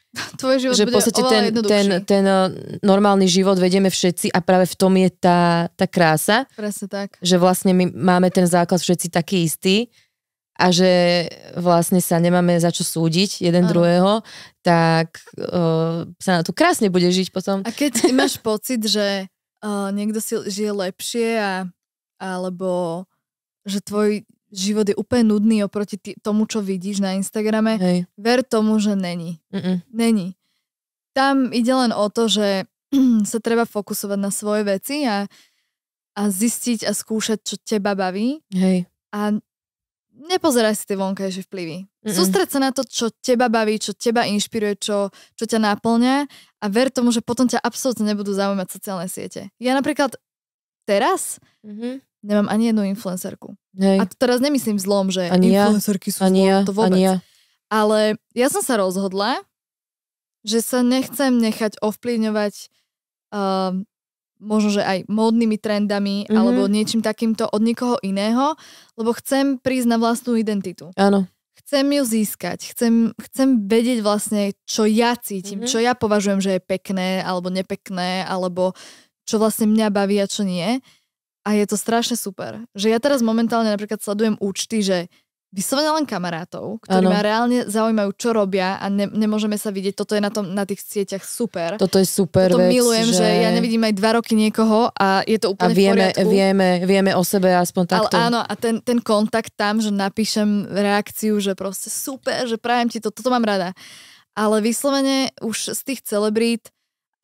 Tvoj život že bude v podstate ten, ten, ten eh, normálny život vedieme všetci a práve v tom je tá, tá krása. Presne tak. Že vlastne my máme ten základ všetci taký istý a že vlastne sa nemáme za čo súdiť jeden ano. druhého, tak uh, sa na to krásne bude žiť potom. A keď máš pocit, že uh, niekto si žije lepšie a alebo že tvoj život je úplne nudný oproti t- tomu, čo vidíš na Instagrame, Hej. ver tomu, že není. Mm-mm. Není. Tam ide len o to, že sa treba fokusovať na svoje veci a, a zistiť a skúšať, čo teba baví. Hej. A nepozeraj si tie vonkajšie vplyvy. Mm-mm. Sústreť sa na to, čo teba baví, čo teba inšpiruje, čo, čo ťa náplňa a ver tomu, že potom ťa absolútne nebudú zaujímať sociálne siete. Ja napríklad teraz mm-hmm. nemám ani jednu influencerku. Hej. A to teraz nemyslím zlom, že ani influencerky ja, sú ani zlom, ja, to vôbec. Ani ja. Ale ja som sa rozhodla, že sa nechcem nechať ovplyvňovať uh, možno, že aj módnymi trendami mm-hmm. alebo niečím takýmto od niekoho iného, lebo chcem prísť na vlastnú identitu. Áno. Chcem ju získať, chcem, chcem vedieť vlastne, čo ja cítim, mm-hmm. čo ja považujem, že je pekné alebo nepekné, alebo čo vlastne mňa baví a čo nie. A je to strašne super. Že ja teraz momentálne napríklad sledujem účty, že vyslovene len kamarátov, ktorí ano. ma reálne zaujímajú, čo robia a ne, nemôžeme sa vidieť. Toto je na, tom, na tých sieťach super. Toto je super Toto vec, milujem, že... že ja nevidím aj dva roky niekoho a je to úplne a vieme, v poriadku. vieme, vieme o sebe aspoň takto. Ale áno, a ten, ten kontakt tam, že napíšem reakciu, že proste super, že prajem ti to, toto mám rada. Ale vyslovene už z tých celebrít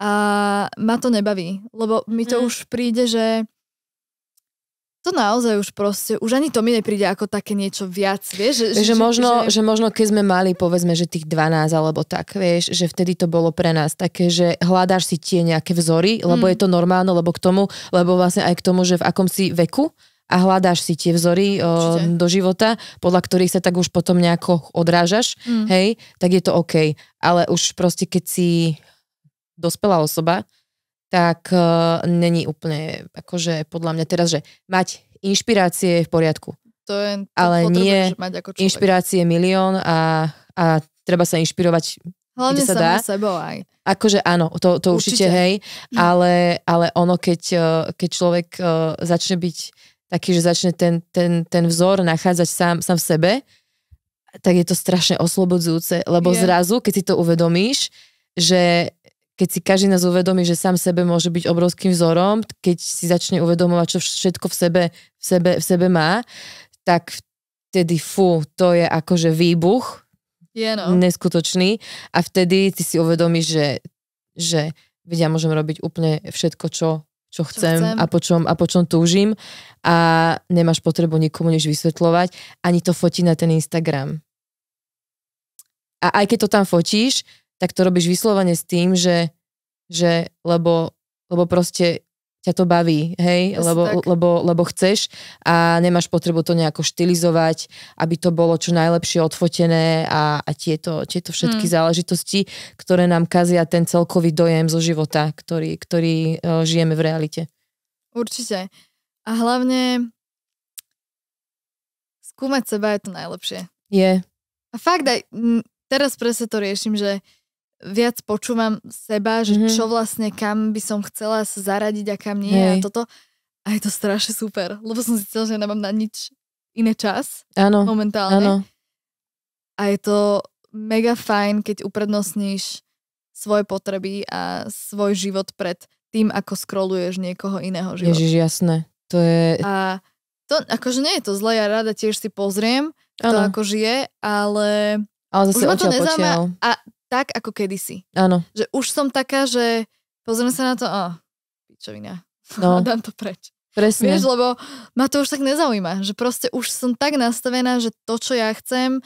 a ma to nebaví, lebo mi to mm. už príde, že to naozaj už proste, už ani to mi nepríde ako také niečo viac, vieš? Že, že, že, možno, že... že možno keď sme mali, povedzme, že tých 12 alebo tak, vieš, že vtedy to bolo pre nás také, že hľadáš si tie nejaké vzory, lebo mm. je to normálne, lebo k tomu, lebo vlastne aj k tomu, že v akom si veku, a hľadáš si tie vzory o, do života, podľa ktorých sa tak už potom nejako odrážaš, mm. hej, tak je to OK. Ale už proste, keď si dospelá osoba, tak uh, není úplne, akože podľa mňa teraz, že mať inšpirácie je v poriadku. To je, to ale nie mať ako človek. inšpirácie milión a, a treba sa inšpirovať Hlavne kde sa dá. sebou aj. Akože áno, to, to určite. určite hej, mhm. ale, ale ono, keď, e, keď človek uh, začne byť taký, že začne ten, ten, ten vzor nachádzať sám, sám v sebe, tak je to strašne oslobodzujúce, lebo je. zrazu, keď si to uvedomíš, že, keď si každý nás uvedomí, že sám sebe môže byť obrovským vzorom, keď si začne uvedomovať, čo všetko v sebe, v sebe, v sebe má, tak vtedy fú, to je akože výbuch yeah, no. neskutočný a vtedy ty si uvedomíš, že, že veď ja môžem robiť úplne všetko, čo, čo, chcem, čo chcem a po čom, a po čom túžim a nemáš potrebu nikomu nič vysvetľovať, ani to fotí na ten Instagram. A aj keď to tam fotíš, tak to robíš vyslovene s tým, že, že lebo, lebo proste ťa to baví, hej, lebo, lebo, lebo chceš a nemáš potrebu to nejako štilizovať, aby to bolo čo najlepšie odfotené a, a tieto, tieto všetky hmm. záležitosti, ktoré nám kazia ten celkový dojem zo života, ktorý, ktorý uh, žijeme v realite. Určite. A hlavne skúmať seba je to najlepšie. Je. Yeah. A fakt aj, teraz presne to riešim, že viac počúvam seba, že mm-hmm. čo vlastne, kam by som chcela sa zaradiť a kam nie Hej. a toto. A je to strašne super, lebo som zistila, že nemám na nič iné čas áno, momentálne. Ano. A je to mega fajn, keď uprednostníš svoje potreby a svoj život pred tým, ako scrolluješ niekoho iného života. Ježiš, jasné. To je... A to akože nie je to zle, ja rada tiež si pozriem, kto ano. ako žije, ale... Ale zase ma to nezaujíma. A tak, ako kedysi. Áno. Že už som taká, že pozriem sa na to, a pičovina. No. dám to preč. Presne. Vieš, lebo ma to už tak nezaujíma, že proste už som tak nastavená, že to, čo ja chcem,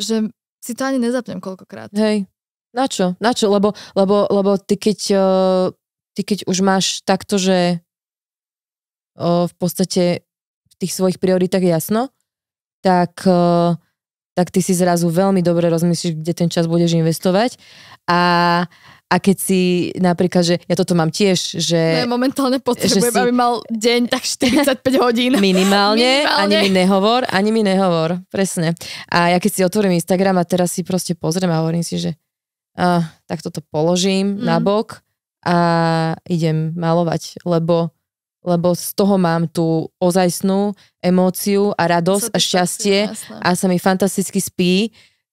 že si to ani nezapnem koľkokrát. Hej, na čo? Na čo? Lebo, lebo, lebo ty, keď, uh, ty keď už máš takto, že uh, v podstate v tých svojich prioritách jasno, tak uh, tak ty si zrazu veľmi dobre rozmyslíš, kde ten čas budeš investovať. A a keď si napríklad, že ja toto mám tiež, že... No ja momentálne potrebujem, si... aby mal deň tak 45 hodín. Minimálne, Minimálne, ani mi nehovor, ani mi nehovor, presne. A ja keď si otvorím Instagram a teraz si proste pozriem a hovorím si, že uh, tak toto položím mm. na mhm. bok a idem malovať, lebo lebo z toho mám tú ozajstnú emóciu a radosť a šťastie a sa mi fantasticky spí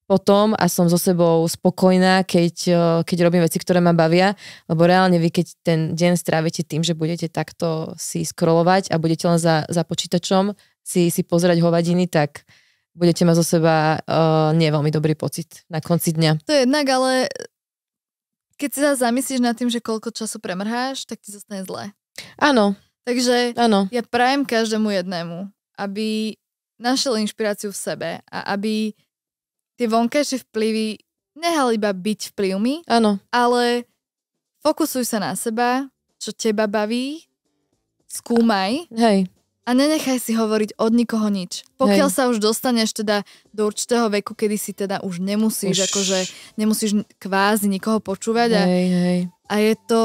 potom a som so sebou spokojná, keď, eh, keď robím veci, ktoré ma bavia, lebo reálne vy, keď ten deň strávite tým, že budete takto si scrollovať a budete len za, za počítačom si, si pozerať hovadiny, tak budete mať zo seba uh, nie veľmi dobrý pocit na konci dňa. To je jednak, ale keď sa zamyslíš nad tým, že koľko času premrháš, tak ti zostane zle. Áno, Takže ano. ja prajem každému jednému, aby našiel inšpiráciu v sebe a aby tie vonkajšie vplyvy nehal iba byť vplyvmi, ano. ale fokusuj sa na seba, čo teba baví, skúmaj. Hej. A nenechaj si hovoriť od nikoho nič. Pokiaľ Hej. sa už dostaneš teda do určitého veku, kedy si teda už nemusíš, už... akože nemusíš kvázi nikoho počúvať. Hej, a, hej. a je to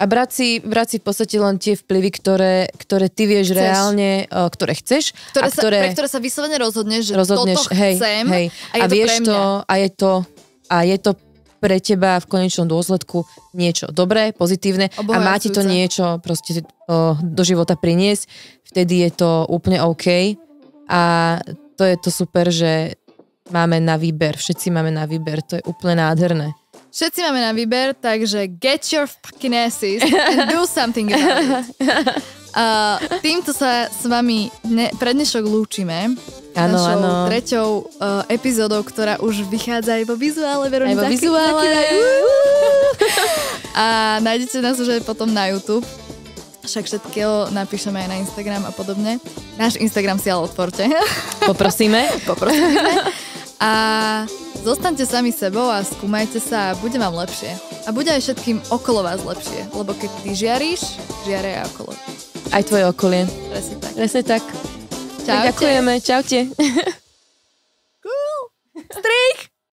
a brať si, brať si v podstate len tie vplyvy, ktoré, ktoré ty vieš chceš. reálne, eh, ktoré chceš. Ktoré a ktoré, sa, pre ktoré sa vyslovene rozhodneš, že rozhodneš, toto hej, chcem hej, a je a to vieš pre mňa. To, a, je to, a je to pre teba v konečnom dôsledku niečo dobré, pozitívne Obohajúce. a má ti to niečo proste o, eh, do života priniesť, vtedy je to úplne OK a to je to super, že máme na výber, všetci máme na výber, to je úplne nádherné. Všetci máme na výber, takže get your fucking asses and do something about it. A týmto sa s vami ne- pre dnešok lúčime. Áno, áno. treťou uh, e, epizódou, ktorá už vychádza aj vo vizuále, Veronika. Aj vo vizuále. A nájdete nás už aj potom na YouTube. Však všetkého napíšeme aj na Instagram a podobne. Náš Instagram si ale otvorte. Poprosíme. Poprosíme. A zostaňte sami sebou a skúmajte sa a bude vám lepšie. A bude aj všetkým okolo vás lepšie, lebo keď ty žiaríš, žiare aj okolo. Aj tvoje okolie. Presne tak. Presne tak. Čaute. Tak ďakujeme. Čaute. Cool. Strich!